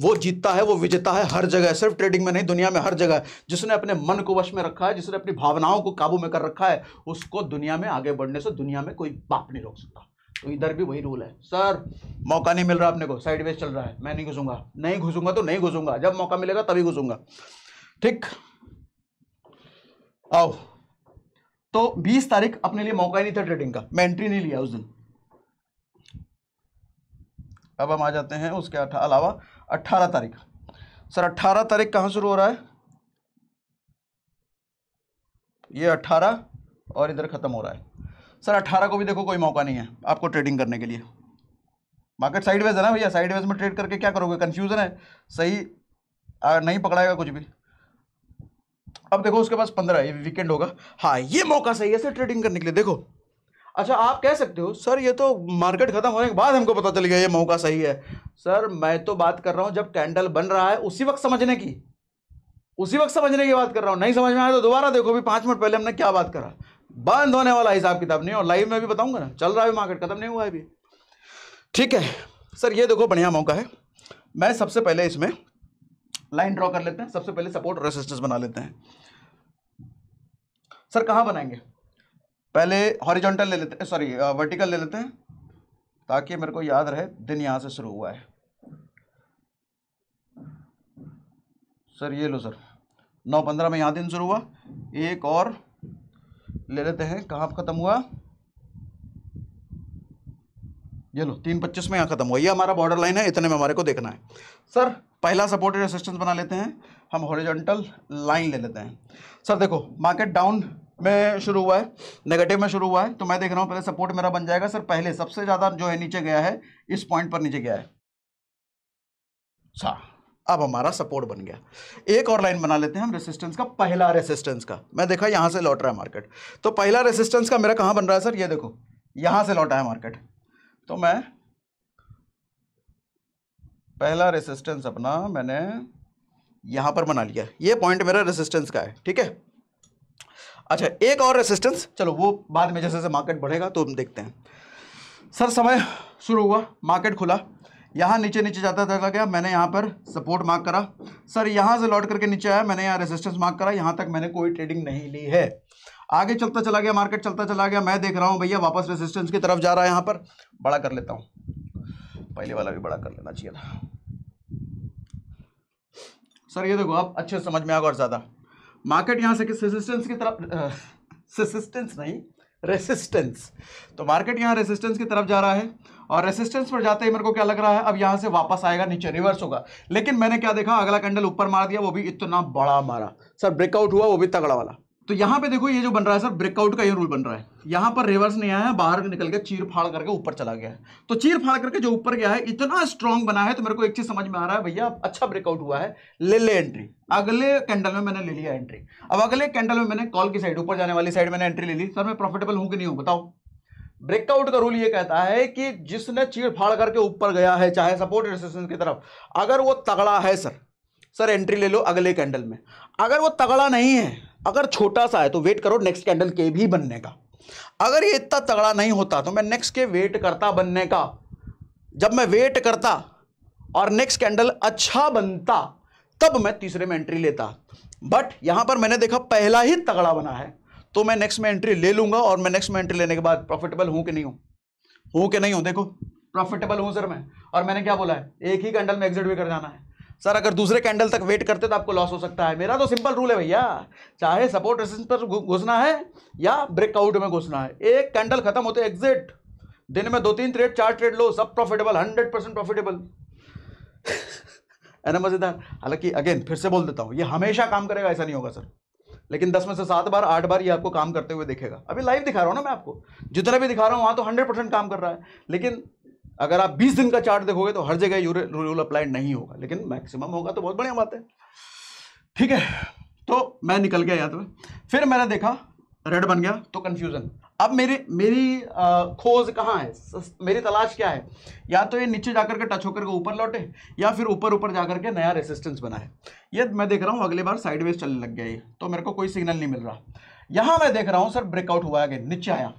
वो जीतता है वो विजेता है हर जगह सिर्फ ट्रेडिंग में नहीं दुनिया में हर जगह जिसने अपने मन को वश में रखा है जिसने अपनी भावनाओं को काबू में कर रखा है उसको दुनिया में आगे बढ़ने से दुनिया में कोई बाप नहीं रोक सकता तो इधर भी वही रूल है सर मौका नहीं मिल रहा अपने को साइड चल रहा है मैं नहीं घुसूंगा नहीं घुसूंगा तो नहीं घुसूंगा जब मौका मिलेगा तभी घुसूंगा ठीक आओ तो 20 तारीख अपने लिए मौका ही नहीं था ट्रेडिंग का मैं एंट्री नहीं लिया उस दिन अब हम आ जाते हैं उसके अलावा 18 तारीख सर 18 तारीख कहां शुरू हो रहा है ये 18 और इधर ख़त्म हो रहा है सर अट्ठारह को भी देखो कोई मौका नहीं है आपको ट्रेडिंग करने के लिए मार्केट साइडवेज है ना भैया साइडवेज में ट्रेड करके क्या करोगे कन्फ्यूजन है सही आ, नहीं पकड़ाएगा कुछ भी अब देखो उसके पास पंद्रह ये वीकेंड होगा हाँ ये मौका सही है सर ट्रेडिंग करने के लिए देखो अच्छा आप कह सकते हो सर ये तो मार्केट खत्म होने के बाद हमको पता चल गया ये मौका सही है सर मैं तो बात कर रहा हूँ जब कैंडल बन रहा है उसी वक्त समझने की उसी वक्त समझने की बात कर रहा हूँ नहीं समझ में आया तो दोबारा देखो भी पाँच मिनट पहले हमने क्या बात करा बंद होने वाला हिसाब किताब नहीं और लाइव में भी बताऊंगा ना चल रहा है मार्केट खत्म नहीं हुआ है अभी ठीक है सर ये देखो बढ़िया मौका है मैं सबसे पहले इसमें लाइन ड्रॉ कर लेते हैं सबसे पहले सपोर्ट रेसिस्टेंस बना लेते हैं सर कहाँ बनाएंगे पहले हॉरिजॉन्टल ले लेते हैं सॉरी वर्टिकल ले लेते हैं ताकि मेरे को याद रहे दिन यहाँ से शुरू हुआ है सर ये लो सर नौ पंद्रह में यहाँ दिन शुरू हुआ एक और ले लेते हैं कहाँ ख़त्म हुआ ये लो तीन पच्चीस में यहाँ ख़त्म हुआ ये हमारा बॉर्डर लाइन है इतने में हमारे को देखना है सर पहला सपोर्टेड रेसिस्टेंस बना लेते हैं हम हॉरिजॉन्टल लाइन ले लेते हैं सर देखो मार्केट डाउन में शुरू हुआ है नेगेटिव में शुरू हुआ है तो मैं देख रहा हूँ पहले सपोर्ट मेरा बन जाएगा सर पहले सबसे ज़्यादा जो है नीचे गया है इस पॉइंट पर नीचे गया है सा अब हमारा सपोर्ट बन गया एक और लाइन बना लेते हैं हम रेसिस्टेंस का पहला रेसिस्टेंस का मैं देखा यहां से लौट रहा है मार्केट तो पहला रेसिस्टेंस का मेरा कहां बन रहा है सर ये देखो यहां से लौटा है मार्केट तो मैं पहला रेसिस्टेंस अपना मैंने यहां पर बना लिया ये पॉइंट मेरा रेसिस्टेंस का है ठीक है अच्छा एक और रेसिस्टेंस चलो वो बाद में जैसे जैसे मार्केट बढ़ेगा तो हम देखते हैं सर समय शुरू हुआ मार्केट खुला यहाँ नीचे नीचे जाता था गया मैंने यहाँ पर सपोर्ट मार्क करा सर यहाँ से लौट करके नीचे आया मैंने यहाँ रेजिस्टेंस मार्क करा यहाँ तक मैंने कोई ट्रेडिंग नहीं ली है आगे चलता चला गया मार्केट चलता चला गया मैं देख रहा हूँ भैया वापस रेजिस्टेंस की तरफ जा रहा है यहाँ पर बड़ा कर लेता हूँ पहले वाला भी बड़ा कर लेना चाहिए था सर ये देखो आप अच्छे समझ में आओगे और ज़्यादा मार्केट यहाँ से किस रेजिस्टेंस की तरफ रेसिस्टेंस नहीं रेसिस्टेंस तो मार्केट यहाँ रेसिस्टेंस की तरफ जा रहा है और रेसिस्टेंस पर जाते ही मेरे को क्या लग रहा है अब यहाँ से वापस आएगा नीचे रिवर्स होगा लेकिन मैंने क्या देखा अगला कैंडल ऊपर मार दिया वो भी इतना बड़ा मारा सर ब्रेकआउट हुआ वो भी तगड़ा वाला तो यहाँ पे देखो ये जो बन रहा है सर ब्रेकआउट का ये रूल बन रहा है यहाँ पर रिवर्स नहीं आया बाहर निकल के चीर फाड़ करके ऊपर चला गया है तो चीर फाड़ करके जो ऊपर गया है इतना स्ट्रॉन्ग बना है तो मेरे को एक चीज समझ में आ रहा है भैया अच्छा ब्रेकआउट हुआ है ले ले एंट्री अगले कैंडल में मैंने ले लिया एंट्री अब अगले कैंडल में मैंने कॉल की साइड ऊपर जाने वाली साइड मैंने एंट्री ले ली सर मैं प्रॉफिटेबल हूँ कि नहीं हूँ बताओ ब्रेकआउट का रूल ये कहता है कि जिसने चीड़ फाड़ करके ऊपर गया है चाहे सपोर्ट रेसिस्टेंस की तरफ अगर वो तगड़ा है सर सर एंट्री ले लो अगले कैंडल में अगर वो तगड़ा नहीं है अगर छोटा सा है तो वेट करो नेक्स्ट कैंडल के भी बनने का अगर ये इतना तगड़ा नहीं होता तो मैं नेक्स्ट के वेट करता बनने का जब मैं वेट करता और नेक्स्ट कैंडल अच्छा बनता तब मैं तीसरे में एंट्री लेता बट यहां पर मैंने देखा पहला ही तगड़ा बना है तो मैं नेक्स्ट में एंट्री ले लूंगा और मैं नेक्स्ट में एंट्री लेने के बाद प्रॉफिटेबल हूं कि नहीं हूं हूं कि नहीं हूं देखो प्रॉफिटेबल हूं सर मैं और मैंने क्या बोला है एक ही कैंडल में एग्जिट भी कर जाना है सर अगर दूसरे कैंडल तक वेट करते तो आपको लॉस हो सकता है मेरा तो सिंपल रूल है भैया चाहे सपोर्ट रेसिस्टेंस पर घुसना है या ब्रेकआउट में घुसना है एक कैंडल खत्म होते एग्जिट दिन में दो तीन ट्रेड चार ट्रेड लो सब प्रॉफिटेबल हंड्रेड परसेंट प्रॉफिटेबल है ना मज़ेदार हालांकि अगेन फिर से बोल देता हूँ ये हमेशा काम करेगा ऐसा नहीं होगा सर लेकिन दस में से सात बार आठ बार ये आपको काम करते हुए दिखेगा अभी लाइव दिखा रहा हूँ ना मैं आपको जितना भी दिखा रहा हूँ वहाँ तो हंड्रेड परसेंट काम कर रहा है लेकिन अगर आप बीस दिन का चार्ट देखोगे तो हर जगह रूल अप्लाइड नहीं होगा लेकिन मैक्सिमम होगा तो बहुत बढ़िया बात है ठीक है तो मैं निकल गया यहाँ तो फिर मैंने देखा रेड बन गया तो कन्फ्यूज़न अब मेरे मेरी खोज कहाँ है मेरी तलाश क्या है या तो ये नीचे जाकर के टच होकर के ऊपर लौटे या फिर ऊपर ऊपर जाकर के नया रेसिस्टेंस बना है ये मैं देख रहा हूँ अगले बार साइडवेज चलने लग गया ये तो मेरे को कोई सिग्नल नहीं मिल रहा यहाँ मैं देख रहा हूँ सर ब्रेकआउट हुआ है नीचे आया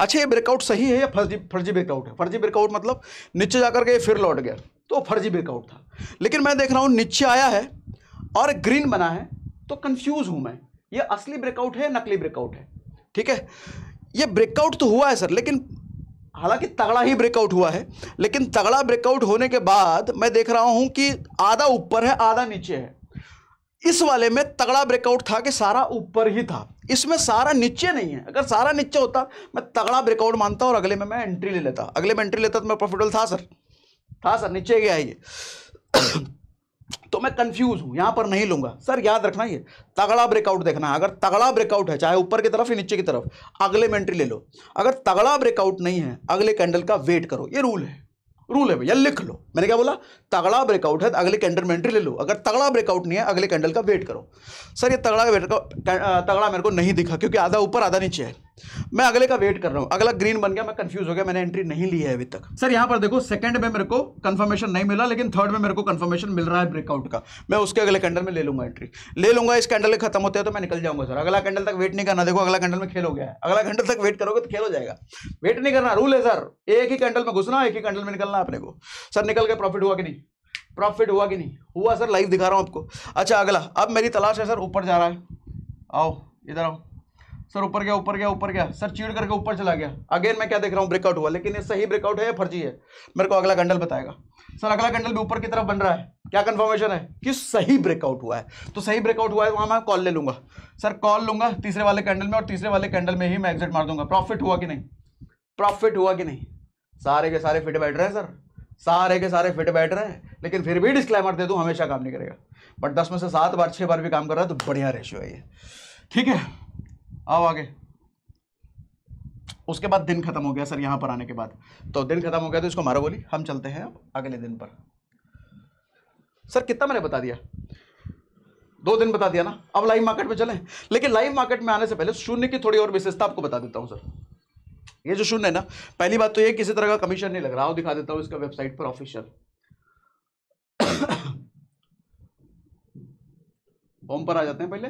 अच्छा ये ब्रेकआउट सही है या फर्जी फर्जी ब्रेकआउट है फर्जी ब्रेकआउट मतलब नीचे जाकर के फिर लौट गया तो फर्जी ब्रेकआउट था लेकिन मैं देख रहा हूँ नीचे आया है और ग्रीन बना है तो कन्फ्यूज़ हूँ मैं ये असली ब्रेकआउट है नकली ब्रेकआउट है ठीक है ये ब्रेकआउट तो हुआ है सर लेकिन हालांकि तगड़ा ही ब्रेकआउट हुआ है लेकिन तगड़ा ब्रेकआउट होने के बाद मैं देख रहा हूं कि आधा ऊपर है आधा नीचे है इस वाले में तगड़ा ब्रेकआउट था कि सारा ऊपर ही था इसमें सारा नीचे नहीं है अगर सारा नीचे होता मैं तगड़ा ब्रेकआउट मानता और अगले में मैं एंट्री ले लेता अगले में एंट्री लेता तो मैं प्रॉफिटेबल था सर था सर नीचे गया ये तो मैं कंफ्यूज हूं यहां पर नहीं लूंगा सर याद रखना ये तगड़ा ब्रेकआउट देखना है अगर तगड़ा ब्रेकआउट है चाहे ऊपर की तरफ या नीचे की तरफ अगले में एंट्री ले लो अगर तगड़ा ब्रेकआउट नहीं है अगले कैंडल का वेट करो ये रूल है रूल है भैया लिख लो मैंने क्या बोला तगड़ा ब्रेकआउट है तो अगले कैंडल में एंट्री ले लो अगर तगड़ा ब्रेकआउट नहीं है अगले कैंडल का वेट करो सर ये तगड़ा वेट तगड़ा मेरे को नहीं दिखा क्योंकि आधा ऊपर आधा नीचे है मैं अगले का वेट कर रहा हूं अगला ग्रीन बन गया मैं कंफ्यूज हो गया मैंने एंट्री नहीं ली है अभी तक सर यहां पर देखो सेकंड में मेरे को कंफर्मेशन नहीं मिला लेकिन थर्ड में मेरे को कंफर्मेशन मिल रहा है ब्रेकआउट का मैं उसके अगले कैंडल में ले लूंगा एंट्री ले लूंगा इस कैंडल खत्म होते हैं तो मैं निकल जाऊंगा सर अगला कैंडल तक वेट नहीं करना देखो अगला कैंडल में खेल हो गया है अगला कैंडल तक वेट करोगे तो खेल हो जाएगा वेट नहीं करना रूल है सर एक ही कैंडल में घुसना एक ही कैंडल में निकलना अपने को सर निकल के प्रॉफिट हुआ कि नहीं प्रॉफिट हुआ कि नहीं हुआ सर लाइव दिखा रहा हूँ आपको अच्छा अगला अब मेरी तलाश है सर ऊपर जा रहा है आओ इधर आओ सर ऊपर गया ऊपर गया ऊपर गया सर चीड़ करके ऊपर चला गया अगेन मैं क्या देख रहा हूँ ब्रेकआउट हुआ लेकिन ये सही ब्रेकआउट है या फर्जी है मेरे को अगला कंडल बताएगा सर अगला कंडल भी ऊपर की तरफ बन रहा है क्या कंफर्मेशन है कि सही ब्रेकआउट हुआ है तो सही ब्रेकआउट हुआ है वहाँ मैं कॉल ले लूंगा सर कॉल लूंगा तीसरे वाले कैंडल में और तीसरे वाले कैंडल में ही मैं एग्जिट मार दूंगा प्रॉफिट हुआ कि नहीं प्रॉफिट हुआ कि नहीं सारे के सारे फिट बैठ रहे हैं सर सारे के सारे फिट बैठ रहे हैं लेकिन फिर भी डिस्क्लेमर दे दूँ हमेशा काम नहीं करेगा बट दस में से सात बार छः बार भी काम कर रहा है तो बढ़िया रेशियो है ये ठीक है आओ आगे उसके बाद दिन खत्म हो गया सर यहां पर आने के बाद तो दिन खत्म हो गया तो इसको मारो बोली हम चलते हैं अब अगले दिन पर सर कितना मैंने बता दिया दो दिन बता दिया ना अब लाइव मार्केट में चलें लेकिन लाइव मार्केट में आने से पहले शून्य की थोड़ी और विशेषता आपको बता देता हूं सर ये जो शून्य है ना पहली बात तो ये किसी तरह का कमीशन नहीं लग रहा हूं दिखा देता हूं इसका वेबसाइट पर ऑफिशियल ओम पर आ जाते हैं पहले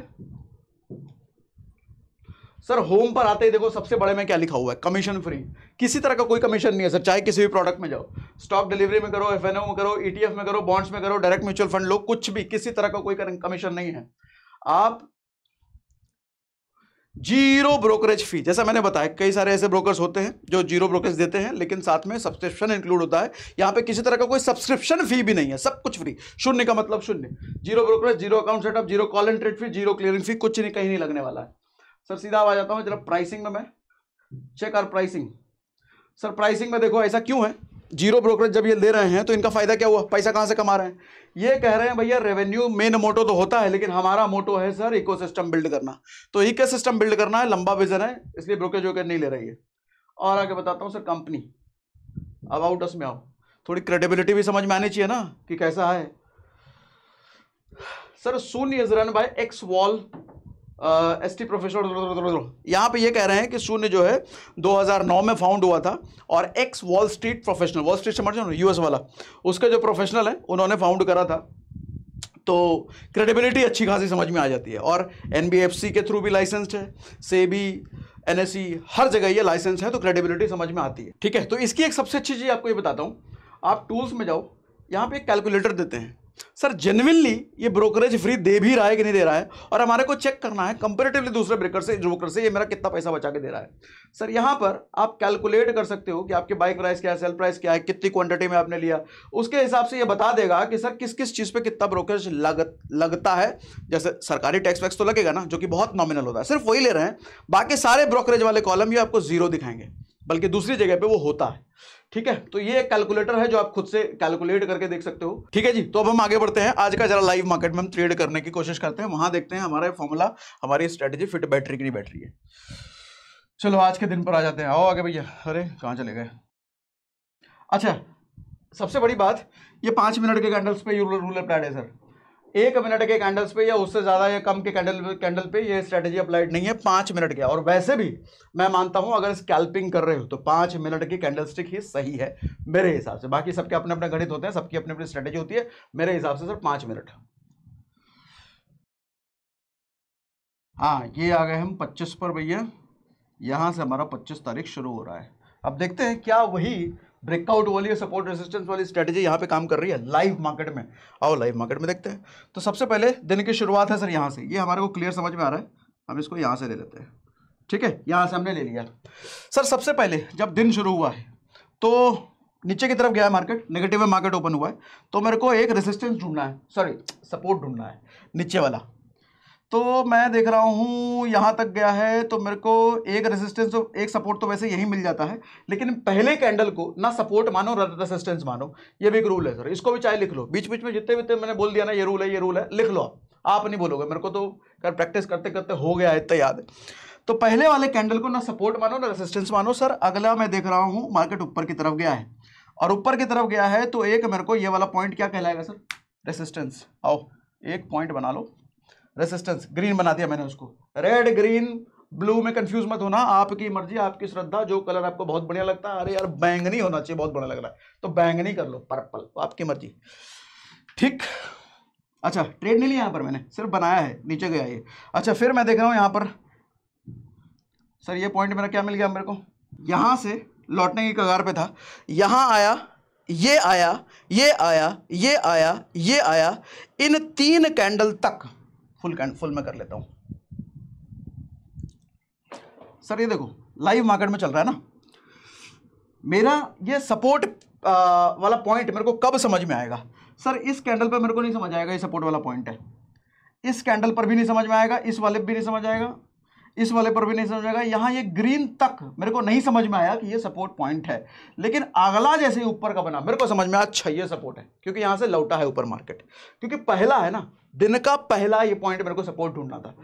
सर होम पर आते ही देखो सबसे बड़े में क्या लिखा हुआ है कमीशन फ्री किसी तरह का कोई कमीशन नहीं है सर चाहे किसी भी प्रोडक्ट में जाओ स्टॉक डिलीवरी में करो एफ में करो ई e में करो बॉन्ड्स में करो डायरेक्ट म्यूचुअल फंड लो कुछ भी किसी तरह का कोई कमीशन नहीं है आप जीरो ब्रोकरेज फी जैसा मैंने बताया कई सारे ऐसे ब्रोकर्स होते हैं जो जीरो ब्रोकरेज देते हैं लेकिन साथ में सब्सक्रिप्शन इंक्लूड होता है यहाँ पे किसी तरह का कोई सब्सक्रिप्शन फी भी नहीं है सब कुछ फ्री शून्य का मतलब शून्य zero brokerage zero account setup zero call and trade fee zero clearing fee कुछ नहीं कहीं नहीं लगने वाला है सर सीधा आ जाता हूँ जरा प्राइसिंग में मैं चेक आर प्राइसिंग सर प्राइसिंग में देखो ऐसा क्यों है जीरो ब्रोकरेज जब ये ले रहे हैं तो इनका फायदा क्या हुआ पैसा कहाँ से कमा रहे हैं ये कह रहे हैं भैया रेवेन्यू मेन मोटो तो होता है लेकिन हमारा मोटो है सर इको बिल्ड करना तो इको बिल्ड करना है लंबा विजन है इसलिए ब्रोकरेज वोकर नहीं ले रही है और आगे बताता हूँ सर कंपनी अबाउट अस में आओ थोड़ी क्रेडिबिलिटी भी समझ में आनी चाहिए ना कि कैसा है सर सुन is run by ex Wall S T professor यहाँ पे ये कह रहे हैं कि शून्य जो है 2009 में फाउंड हुआ था और ex Wall Street professional Wall Street समझ यू एस वाला उसके जो प्रोफेशनल हैं उन्होंने फाउंड करा था तो क्रेडिबिलिटी अच्छी खासी समझ में आ जाती है और एन के थ्रू भी लाइसेंस्ड है से भी एन हर जगह ये लाइसेंस है तो क्रेडिबिलिटी समझ में आती है ठीक है तो इसकी एक सबसे अच्छी चीज़ आपको ये बताता हूँ आप टूल्स में जाओ यहाँ पे एक कैलकुलेटर देते हैं सर जेनविनली ये ब्रोकरेज फ्री दे भी रहा है कि नहीं दे रहा है और हमारे को चेक करना है कंपेरेटिवली दूसरे ब्रेकर से ब्रोकर से ये मेरा कितना पैसा बचा के दे रहा है सर यहाँ पर आप कैलकुलेट कर सकते हो कि आपके बाइक प्राइस क्या है सेल प्राइस क्या है कितनी क्वांटिटी में आपने लिया उसके हिसाब से ये बता देगा कि सर किस किस चीज़ पर कितना ब्रोकरेज लग लगता है जैसे सरकारी टैक्स वैक्स तो लगेगा ना जो कि बहुत नॉमिनल होता है सिर्फ वही ले रहे हैं बाकी सारे ब्रोकरेज वाले कॉलम ये आपको जीरो दिखाएंगे बल्कि दूसरी जगह पर वो होता है ठीक है तो ये एक कैलकुलेटर है जो आप खुद से कैलकुलेट करके देख सकते हो ठीक है जी तो अब हम आगे बढ़ते हैं आज का जरा लाइव मार्केट में हम ट्रेड करने की कोशिश करते हैं वहां देखते हैं हमारा फॉर्मूला हमारी स्ट्रेटेजी फिट बैटरी की नहीं बैटरी है चलो आज के दिन पर आ जाते हैं आओ आगे भैया अरे कहाँ चले गए अच्छा सबसे बड़ी बात ये पांच मिनट के कैंडल्स पे रूलर रूलर पैड है सर एक मिनट के कैंडल्स पे या उससे ज़्यादा या कम के कैंडल कैंडल पे ये स्ट्रेटेजी अप्लाइड नहीं है पांच मिनट के और वैसे भी मैं मानता हूं अगर स्कैल्पिंग कर रहे हो तो पांच मिनट की कैंडलस्टिक ही सही है मेरे हिसाब से बाकी सबके अपने अपने गणित होते हैं सबकी अपनी अपनी स्ट्रेटेजी होती है मेरे हिसाब से सर पांच मिनट हाँ ये आ गए हम पच्चीस पर भैया यहां से हमारा पच्चीस तारीख शुरू हो रहा है अब देखते हैं क्या वही ब्रेकआउट वाली सपोर्ट रेजिस्टेंस वाली स्ट्रेटेजी यहाँ पे काम कर रही है लाइव मार्केट में आओ लाइव मार्केट में देखते हैं तो सबसे पहले दिन की शुरुआत है सर यहाँ से ये हमारे को क्लियर समझ में आ रहा है हम इसको यहाँ से ले लेते हैं ठीक है यहाँ से हमने ले लिया सर सबसे पहले जब दिन शुरू हुआ है तो नीचे की तरफ गया है मार्केट नेगेटिव में मार्केट ओपन हुआ है तो मेरे को एक रेजिस्टेंस ढूंढना है सॉरी सपोर्ट ढूंढना है नीचे वाला तो मैं देख रहा हूँ यहाँ तक गया है तो मेरे को एक रेजिस्टेंस तो, एक सपोर्ट तो वैसे यही मिल जाता है लेकिन पहले कैंडल को ना सपोर्ट मानो रेजिस्टेंस मानो ये भी एक रूल है सर इसको भी चाहे लिख लो बीच बीच में जितने भी मैंने बोल दिया ना ये रूल है ये रूल है लिख लो आप आप नहीं बोलोगे मेरे को तो कर प्रैक्टिस करते करते हो गया है इतना याद तो पहले वाले कैंडल को ना सपोर्ट मानो ना रेसिस्टेंस मानो सर अगला मैं देख रहा हूँ मार्केट ऊपर की तरफ गया है और ऊपर की तरफ गया है तो एक मेरे को ये वाला पॉइंट क्या कहलाएगा सर रेसिस्टेंस आओ एक पॉइंट बना लो रेसिस्टेंस ग्रीन बना दिया मैंने उसको रेड ग्रीन ब्लू में कंफ्यूज मत होना आपकी मर्जी आपकी श्रद्धा जो कलर आपको बहुत बढ़िया लगता है अरे यार बैंगनी होना चाहिए बहुत बढ़िया लग रहा है तो बैंगनी कर लो पर्पल आपकी मर्जी ठीक अच्छा ट्रेड नहीं लिया यहाँ पर मैंने सिर्फ बनाया है नीचे गया ये अच्छा फिर मैं देख रहा हूँ यहाँ पर सर ये पॉइंट मेरा क्या मिल गया मेरे को यहाँ से लौटने की कगार पे था यहाँ आया ये आया ये आया ये आया ये आया इन तीन कैंडल तक फुल कैंड फुल में कर लेता हूँ सर ये देखो लाइव मार्केट में चल रहा है ना मेरा ये सपोर्ट वाला पॉइंट मेरे को कब समझ में आएगा सर इस कैंडल पर मेरे को नहीं समझ आएगा ये सपोर्ट वाला पॉइंट है इस कैंडल पर भी नहीं समझ में आएगा इस वाले भी नहीं समझ आएगा इस वाले पर भी नहीं समझ आएगा यहाँ ये ग्रीन तक मेरे को नहीं समझ में आया कि ये सपोर्ट पॉइंट है लेकिन अगला जैसे ऊपर का बना मेरे को समझ में आया अच्छा ये सपोर्ट है क्योंकि यहाँ से लौटा है ऊपर मार्केट क्योंकि पहला है ना दिन का पहला ये पॉइंट मेरे को सपोर्ट ढूंढना था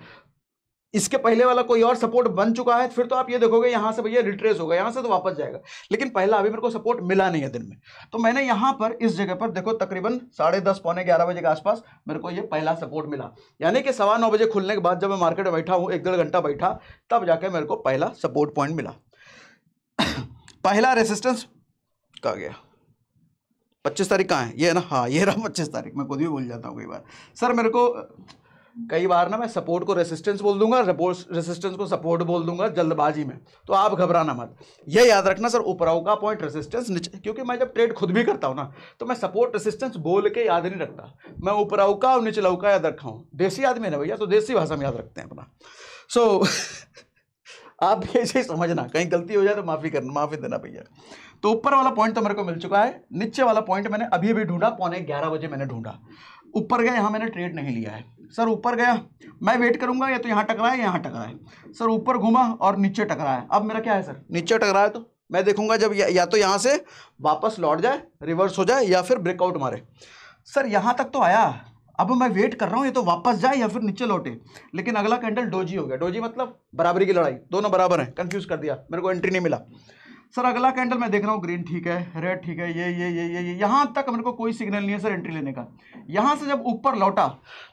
इसके पहले वाला कोई और सपोर्ट बन चुका है फिर तो आप ये देखोगे यहां से भैया रिट्रेस होगा यहां से तो वापस जाएगा लेकिन पहला अभी मेरे को सपोर्ट मिला नहीं है दिन में तो मैंने यहां पर इस जगह पर देखो तकरीबन साढ़े दस पौने ग्यारह बजे के आसपास मेरे को ये पहला सपोर्ट मिला यानी कि सवा नौ बजे खुलने के बाद जब मैं मार्केट में बैठा हूं एक डेढ़ घंटा बैठा तब जाके मेरे को पहला सपोर्ट पॉइंट मिला पहला रेसिस्टेंस कहा गया पच्चीस तारीख कहाँ है ये है ना हाँ ये रहा पच्चीस तारीख मैं खुद भी भूल जाता हूँ कई बार सर मेरे को कई बार ना मैं सपोर्ट को रेसिस्टेंस बोल दूंगा रेसिस्टेंस को सपोर्ट बोल दूंगा जल्दबाजी में तो आप घबराना मत यह याद रखना सर ऊपराव का पॉइंट रेसिस्टेंस नीचे क्योंकि मैं जब ट्रेड खुद भी करता हूँ ना तो मैं सपोर्ट रेसिस्टेंस बोल के याद नहीं रखता मैं ऊपराव का और निचलाव का याद रखा हूँ देसी आदमी है भैया तो देसी भाषा में याद रखते हैं अपना सो so, आप भी ऐसे ही समझना कहीं गलती हो जाए तो माफ़ी करना माफ़ी देना भैया तो ऊपर वाला पॉइंट तो मेरे को मिल चुका है नीचे वाला पॉइंट मैंने अभी अभी ढूंढा पौने ग्यारह बजे मैंने ढूंढा ऊपर गया यहाँ मैंने ट्रेड नहीं लिया है सर ऊपर गया मैं वेट करूंगा या तो यहाँ टकरा है यहाँ टकरा है सर ऊपर घूमा और नीचे टकरा है अब मेरा क्या है सर नीचे टकरा है तो मैं देखूंगा जब या, या तो यहाँ से वापस लौट जाए रिवर्स हो जाए या फिर ब्रेकआउट मारे सर यहाँ तक तो आया अब मैं वेट कर रहा हूँ ये तो वापस जाए या फिर नीचे लौटे लेकिन अगला कैंडल डोजी हो गया डोजी मतलब बराबरी की लड़ाई दोनों बराबर हैं कन्फ्यूज़ कर दिया मेरे को एंट्री नहीं मिला सर अगला कैंडल मैं देख रहा हूँ ग्रीन ठीक है रेड ठीक है ये ये ये ये ये यहाँ तक मेरे को कोई सिग्नल नहीं है सर एंट्री लेने का यहाँ से जब ऊपर लौटा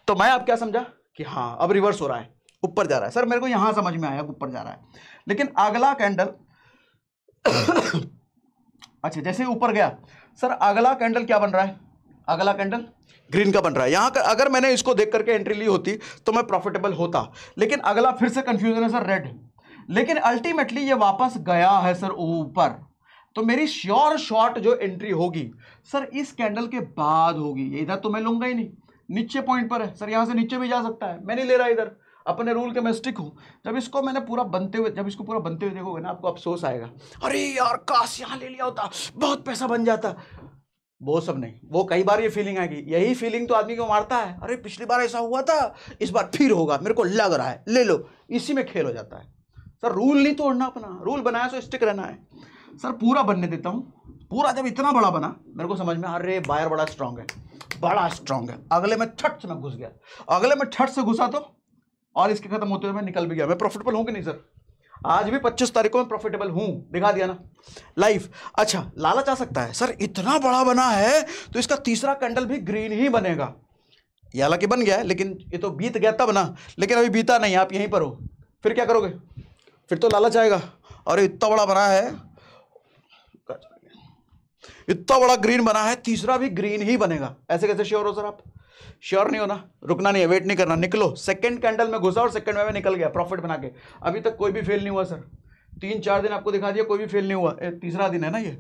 तो मैं आप क्या समझा कि हाँ अब रिवर्स हो रहा है ऊपर जा रहा है सर मेरे को यहाँ समझ में आया ऊपर जा रहा है लेकिन अगला कैंडल अच्छा जैसे ऊपर गया सर अगला कैंडल क्या बन रहा है अगला कैंडल ग्रीन का बन रहा है यहाँ का अगर मैंने इसको देख करके एंट्री ली होती तो मैं प्रॉफिटेबल होता लेकिन अगला फिर से कन्फ्यूजन है सर रेड लेकिन अल्टीमेटली ये वापस गया है सर ऊपर तो मेरी श्योर शॉर्ट जो एंट्री होगी सर इस कैंडल के बाद होगी इधर तो मैं लूंगा ही नहीं नीचे पॉइंट पर है सर यहां से नीचे भी जा सकता है मैं नहीं ले रहा इधर अपने रूल के मैं स्टिक हूं जब इसको मैंने पूरा बनते हुए जब इसको पूरा बनते हुए देखोगे ना आपको अफसोस आएगा अरे यार काश यहां ले लिया होता बहुत पैसा बन जाता वो सब नहीं वो कई बार ये फीलिंग आएगी यही फीलिंग तो आदमी को मारता है अरे पिछली बार ऐसा हुआ था इस बार फिर होगा मेरे को लग रहा है ले लो इसी में खेल हो जाता है सर रूल नहीं तोड़ना अपना रूल बनाया सो तो स्टिक रहना है सर पूरा बनने देता हूँ पूरा जब इतना बड़ा बना मेरे को समझ में अरे बायर बड़ा स्ट्रांग है बड़ा स्ट्रांग है अगले में ठट से मैं घुस गया अगले में ठट से घुसा तो और इसके खत्म होते हुए मैं निकल भी गया मैं प्रॉफिटेबल हूँ कि नहीं सर आज भी 25 तारीख को मैं प्रॉफिटेबल हूँ दिखा दिया ना लाइफ अच्छा लालच आ सकता है सर इतना बड़ा बना है तो इसका तीसरा कैंडल भी ग्रीन ही बनेगा ये हालांकि बन गया है लेकिन ये तो बीत गया तब ना लेकिन अभी बीता नहीं आप यहीं पर हो फिर क्या करोगे फिर तो लालच आएगा अरे इतना बड़ा बना है इतना बड़ा ग्रीन बना है तीसरा भी ग्रीन ही बनेगा ऐसे कैसे श्योर हो सर आप श्योर नहीं होना रुकना नहीं है वेट नहीं करना निकलो सेकंड कैंडल में घुसा और सेकंड में निकल गया प्रॉफिट बना के अभी तक कोई भी फेल नहीं हुआ सर तीन चार दिन आपको दिखा दिया कोई भी फेल नहीं हुआ ए, तीसरा दिन है ना ये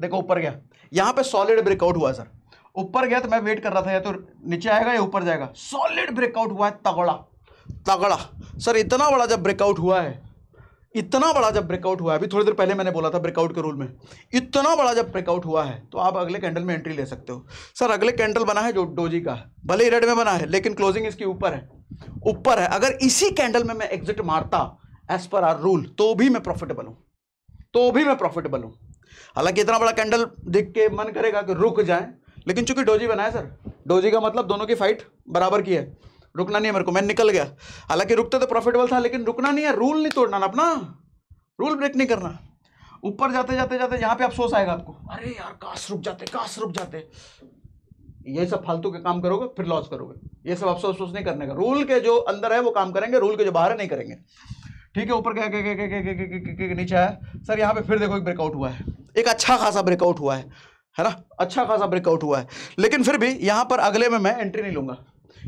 देखो ऊपर गया यहाँ पे सॉलिड ब्रेकआउट हुआ सर ऊपर गया तो मैं वेट कर रहा था या तो नीचे आएगा या ऊपर जाएगा सॉलिड ब्रेकआउट हुआ है तगड़ा तगड़ा सर इतना बड़ा जब ब्रेकआउट हुआ है इतना बड़ा जब ब्रेकआउट हुआ है अभी थोड़ी देर पहले मैंने बोला था ब्रेकआउट के रूल में इतना बड़ा जब ब्रेकआउट हुआ है तो आप अगले कैंडल में एंट्री ले सकते हो सर अगले कैंडल बना है जो डोजी का भले ही रेड में बना है लेकिन क्लोजिंग इसके ऊपर है ऊपर है अगर इसी कैंडल में मैं एग्जिट मारता एज पर आर रूल तो भी मैं प्रॉफिटेबल हूँ तो भी मैं प्रॉफिटेबल हूँ हालांकि इतना बड़ा कैंडल देख के मन करेगा कि रुक जाए लेकिन चूंकि डोजी है सर डोजी का मतलब दोनों की फाइट बराबर की है रुकना नहीं है मेरे को मैं निकल गया हालांकि रुकते तो प्रॉफिटेबल था लेकिन रुकना नहीं है रूल नहीं तोड़ना ना अपना रूल ब्रेक नहीं करना ऊपर जाते जाते जाते यहाँ पे अफसोस आएगा आपको अरे यार काश रुक जाते काश रुक जाते ये सब फालतू के काम करोगे फिर लॉस करोगे ये सब अफसोस अफसोस नहीं करने का रूल के जो अंदर है वो काम करेंगे रूल के जो बाहर है नहीं करेंगे ठीक है ऊपर क्या क्या क्या क्या क्या नीचे आया सर यहाँ पे फिर देखो एक ब्रेकआउट हुआ है एक अच्छा खासा ब्रेकआउट हुआ है है ना अच्छा खासा ब्रेकआउट हुआ है लेकिन फिर भी यहाँ पर अगले में मैं एंट्री नहीं लूँगा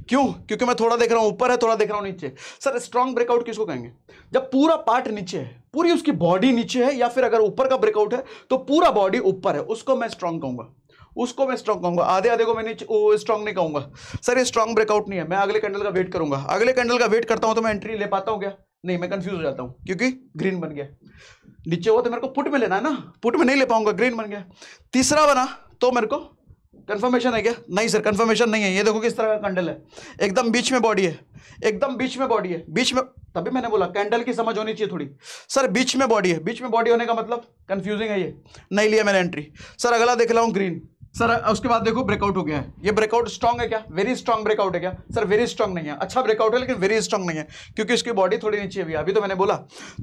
क्यों क्योंकि मैं थोड़ा देख रहा हूं ऊपर है थोड़ा देख रहा हूं नीचे सर स्ट्रॉन्ग ब्रेकआउट किसको कहेंगे जब पूरा पार्ट नीचे है पूरी उसकी बॉडी नीचे है या फिर अगर ऊपर का ब्रेकआउट है तो पूरा बॉडी ऊपर है उसको मैं स्ट्रांग कहूंगा उसको मैं स्ट्रांग कहूंगा आधे आधे को मैं स्ट्रांग नहीं कहूंगा सर ये स्ट्रांग ब्रेकआउट नहीं है मैं अगले कैंडल का वेट करूंगा अगले कैंडल का वेट करता हूं तो मैं एंट्री ले पाता हूं क्या नहीं मैं कंफ्यूज हो जाता हूं क्योंकि ग्रीन बन गया नीचे हुआ तो मेरे को पुट में लेना है ना पुट में नहीं ले पाऊंगा ग्रीन बन गया तीसरा बना तो मेरे को कंफर्मेशन है क्या नहीं सर कंफर्मेशन नहीं है ये देखो किस तरह का कैंडल है एकदम बीच में बॉडी है एकदम बीच में बॉडी है बीच में तभी मैंने बोला कैंडल की समझ होनी चाहिए थोड़ी सर बीच में बॉडी है बीच में बॉडी होने का मतलब कंफ्यूजिंग है ये नहीं लिया मैंने एंट्री सर अगला देख रहा हूँ ग्रीन सर उसके बाद देखो ब्रेकआउट हो गया है ये ब्रेकआउट स्ट्रॉन्ग है क्या वेरी स्ट्रॉन्ग ब्रेकआउट है क्या सर वेरी स्ट्रॉन्ग नहीं है अच्छा ब्रेकआउट है लेकिन वेरी स्ट्रॉन्ग नहीं है क्योंकि इसकी बॉडी थोड़ी नीचे अभी अभी तो मैंने बोला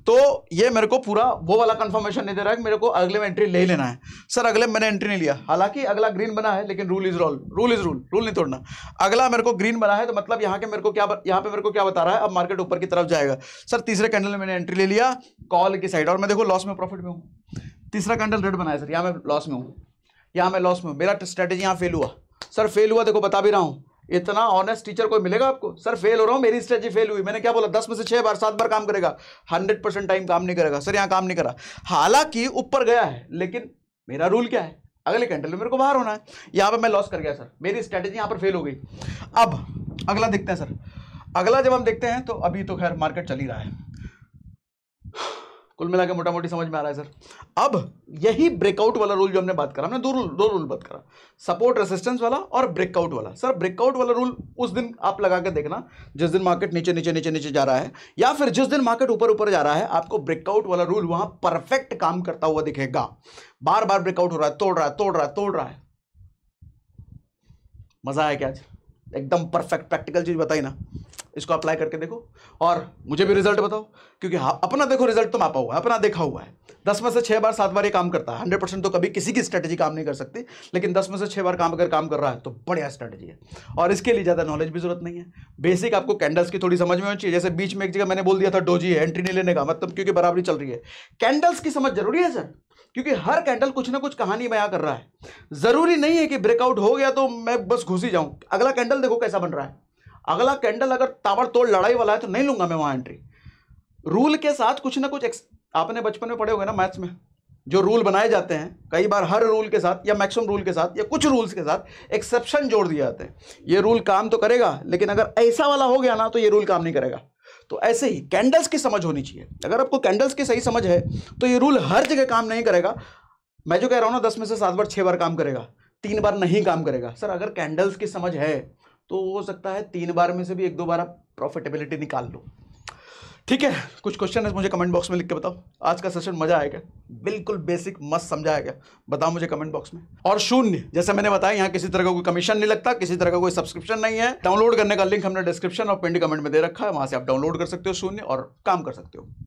तो ये मेरे को पूरा वो वाला कंफर्मेशन नहीं दे रहा है कि मेरे को अगले में एंट्री ले ही लेना है सर अगले मैंने एंट्री नहीं लिया हालांकि अगला ग्रीन बना है लेकिन rule is role rule is rule rule नहीं तोड़ना अगला मेरे को ग्रीन बना है तो मतलब यहाँ के मेरे को क्या यहाँ पे मेरे को क्या बता रहा है अब मार्केट ऊपर की तरफ जाएगा सर तीसरे कैंडल में मैंने एंट्री ले लिया कॉल की साइड और मैं देखो लॉस में प्रॉफिट में हूँ तीसरा कैंडल रेड बनाया सर यहाँ मैं लॉस में हूँ यहाँ मैं लॉस में हूँ मेरा स्ट्रेटेजी यहाँ फेल हुआ सर फेल हुआ देखो बता भी रहा हूँ इतना ऑनेस्ट टीचर कोई मिलेगा आपको सर फेल हो रहा हूँ मेरी स्ट्रेटी फेल हुई मैंने क्या बोला दस में से छः बार सात बार काम करेगा हंड्रेड परसेंट टाइम काम नहीं करेगा सर यहाँ काम नहीं करा हालांकि ऊपर गया है लेकिन मेरा रूल क्या है अगले कैंडल में मेरे को बाहर होना है यहाँ पर मैं लॉस कर गया सर मेरी स्ट्रैटेजी यहाँ पर फेल हो गई अब अगला देखते हैं सर अगला जब हम देखते हैं तो अभी तो खैर मार्केट चल ही रहा है कुल मिला के मोटा मोटी समझ में आ रहा है सर अब यही ब्रेकआउट वाला रूल जो हमने बात करा हमने दो रूल दो रूल बात करा सपोर्ट रेसिस्टेंस वाला और ब्रेकआउट वाला सर ब्रेकआउट वाला रूल उस दिन आप लगा के देखना जिस दिन मार्केट नीचे नीचे नीचे नीचे जा रहा है या फिर जिस दिन मार्केट ऊपर ऊपर जा रहा है आपको ब्रेकआउट वाला रूल वहां परफेक्ट काम करता हुआ दिखेगा बार बार ब्रेकआउट हो रहा है तोड़ रहा है तोड़ रहा है तोड़ रहा है मजा आया क्या आज एकदम परफेक्ट प्रैक्टिकल चीज बताई ना इसको अप्लाई करके देखो और मुझे भी रिजल्ट बताओ क्योंकि हाँ अपना देखो रिजल्ट तो मापा हुआ है अपना देखा हुआ है दस में से छः बार सात बार ये काम करता है हंड्रेड परसेंट तो कभी किसी की स्ट्रैटेजी काम नहीं कर सकती लेकिन दस में से छः बार काम अगर काम कर रहा है तो बढ़िया स्ट्रैटेजी है और इसके लिए ज़्यादा नॉलेज भी जरूरत नहीं है बेसिक आपको कैंडल्स की थोड़ी समझ में होनी चाहिए जैसे बीच में एक जगह मैंने बोल दिया था डोजी है एंट्री नहीं लेने का मतलब क्योंकि बराबरी चल रही है कैंडल्स की समझ जरूरी है सर क्योंकि हर कैंडल कुछ ना कुछ कहानी बया कर रहा है जरूरी नहीं है कि ब्रेकआउट हो गया तो मैं बस घुस ही जाऊं अगला कैंडल देखो कैसा बन रहा है अगला कैंडल अगर ताबड़तोड़ लड़ाई वाला है तो नहीं लूंगा मैं वहां एंट्री रूल के साथ कुछ ना कुछ आपने बचपन में पढ़े होंगे ना मैथ्स में जो रूल बनाए जाते हैं कई बार हर रूल के साथ या मैक्सिमम रूल के साथ या कुछ रूल्स के साथ एक्सेप्शन जोड़ दिए जाते हैं ये रूल काम तो करेगा लेकिन अगर ऐसा वाला हो गया ना तो ये रूल काम नहीं करेगा तो ऐसे ही कैंडल्स की समझ होनी चाहिए अगर आपको कैंडल्स की सही समझ है तो ये रूल हर जगह काम नहीं करेगा मैं जो कह रहा हूँ ना दस में से सात बार छः बार काम करेगा तीन बार नहीं काम करेगा सर अगर कैंडल्स की समझ है तो हो सकता है तीन बार में से भी एक दो बार आप प्रॉफिटेबिलिटी निकाल लो ठीक है कुछ क्वेश्चन है मुझे कमेंट बॉक्स में लिख के बताओ आज का सेशन मजा आएगा बिल्कुल बेसिक मस्त समझाया गया बताओ मुझे कमेंट बॉक्स में और शून्य जैसे मैंने बताया यहाँ किसी तरह का कोई कमीशन नहीं लगता किसी तरह का कोई सब्सक्रिप्शन नहीं है डाउनलोड करने का लिंक हमने डिस्क्रिप्शन और पिंड कमेंट में दे रखा है वहां से आप डाउनलोड कर सकते हो शून्य और काम कर सकते हो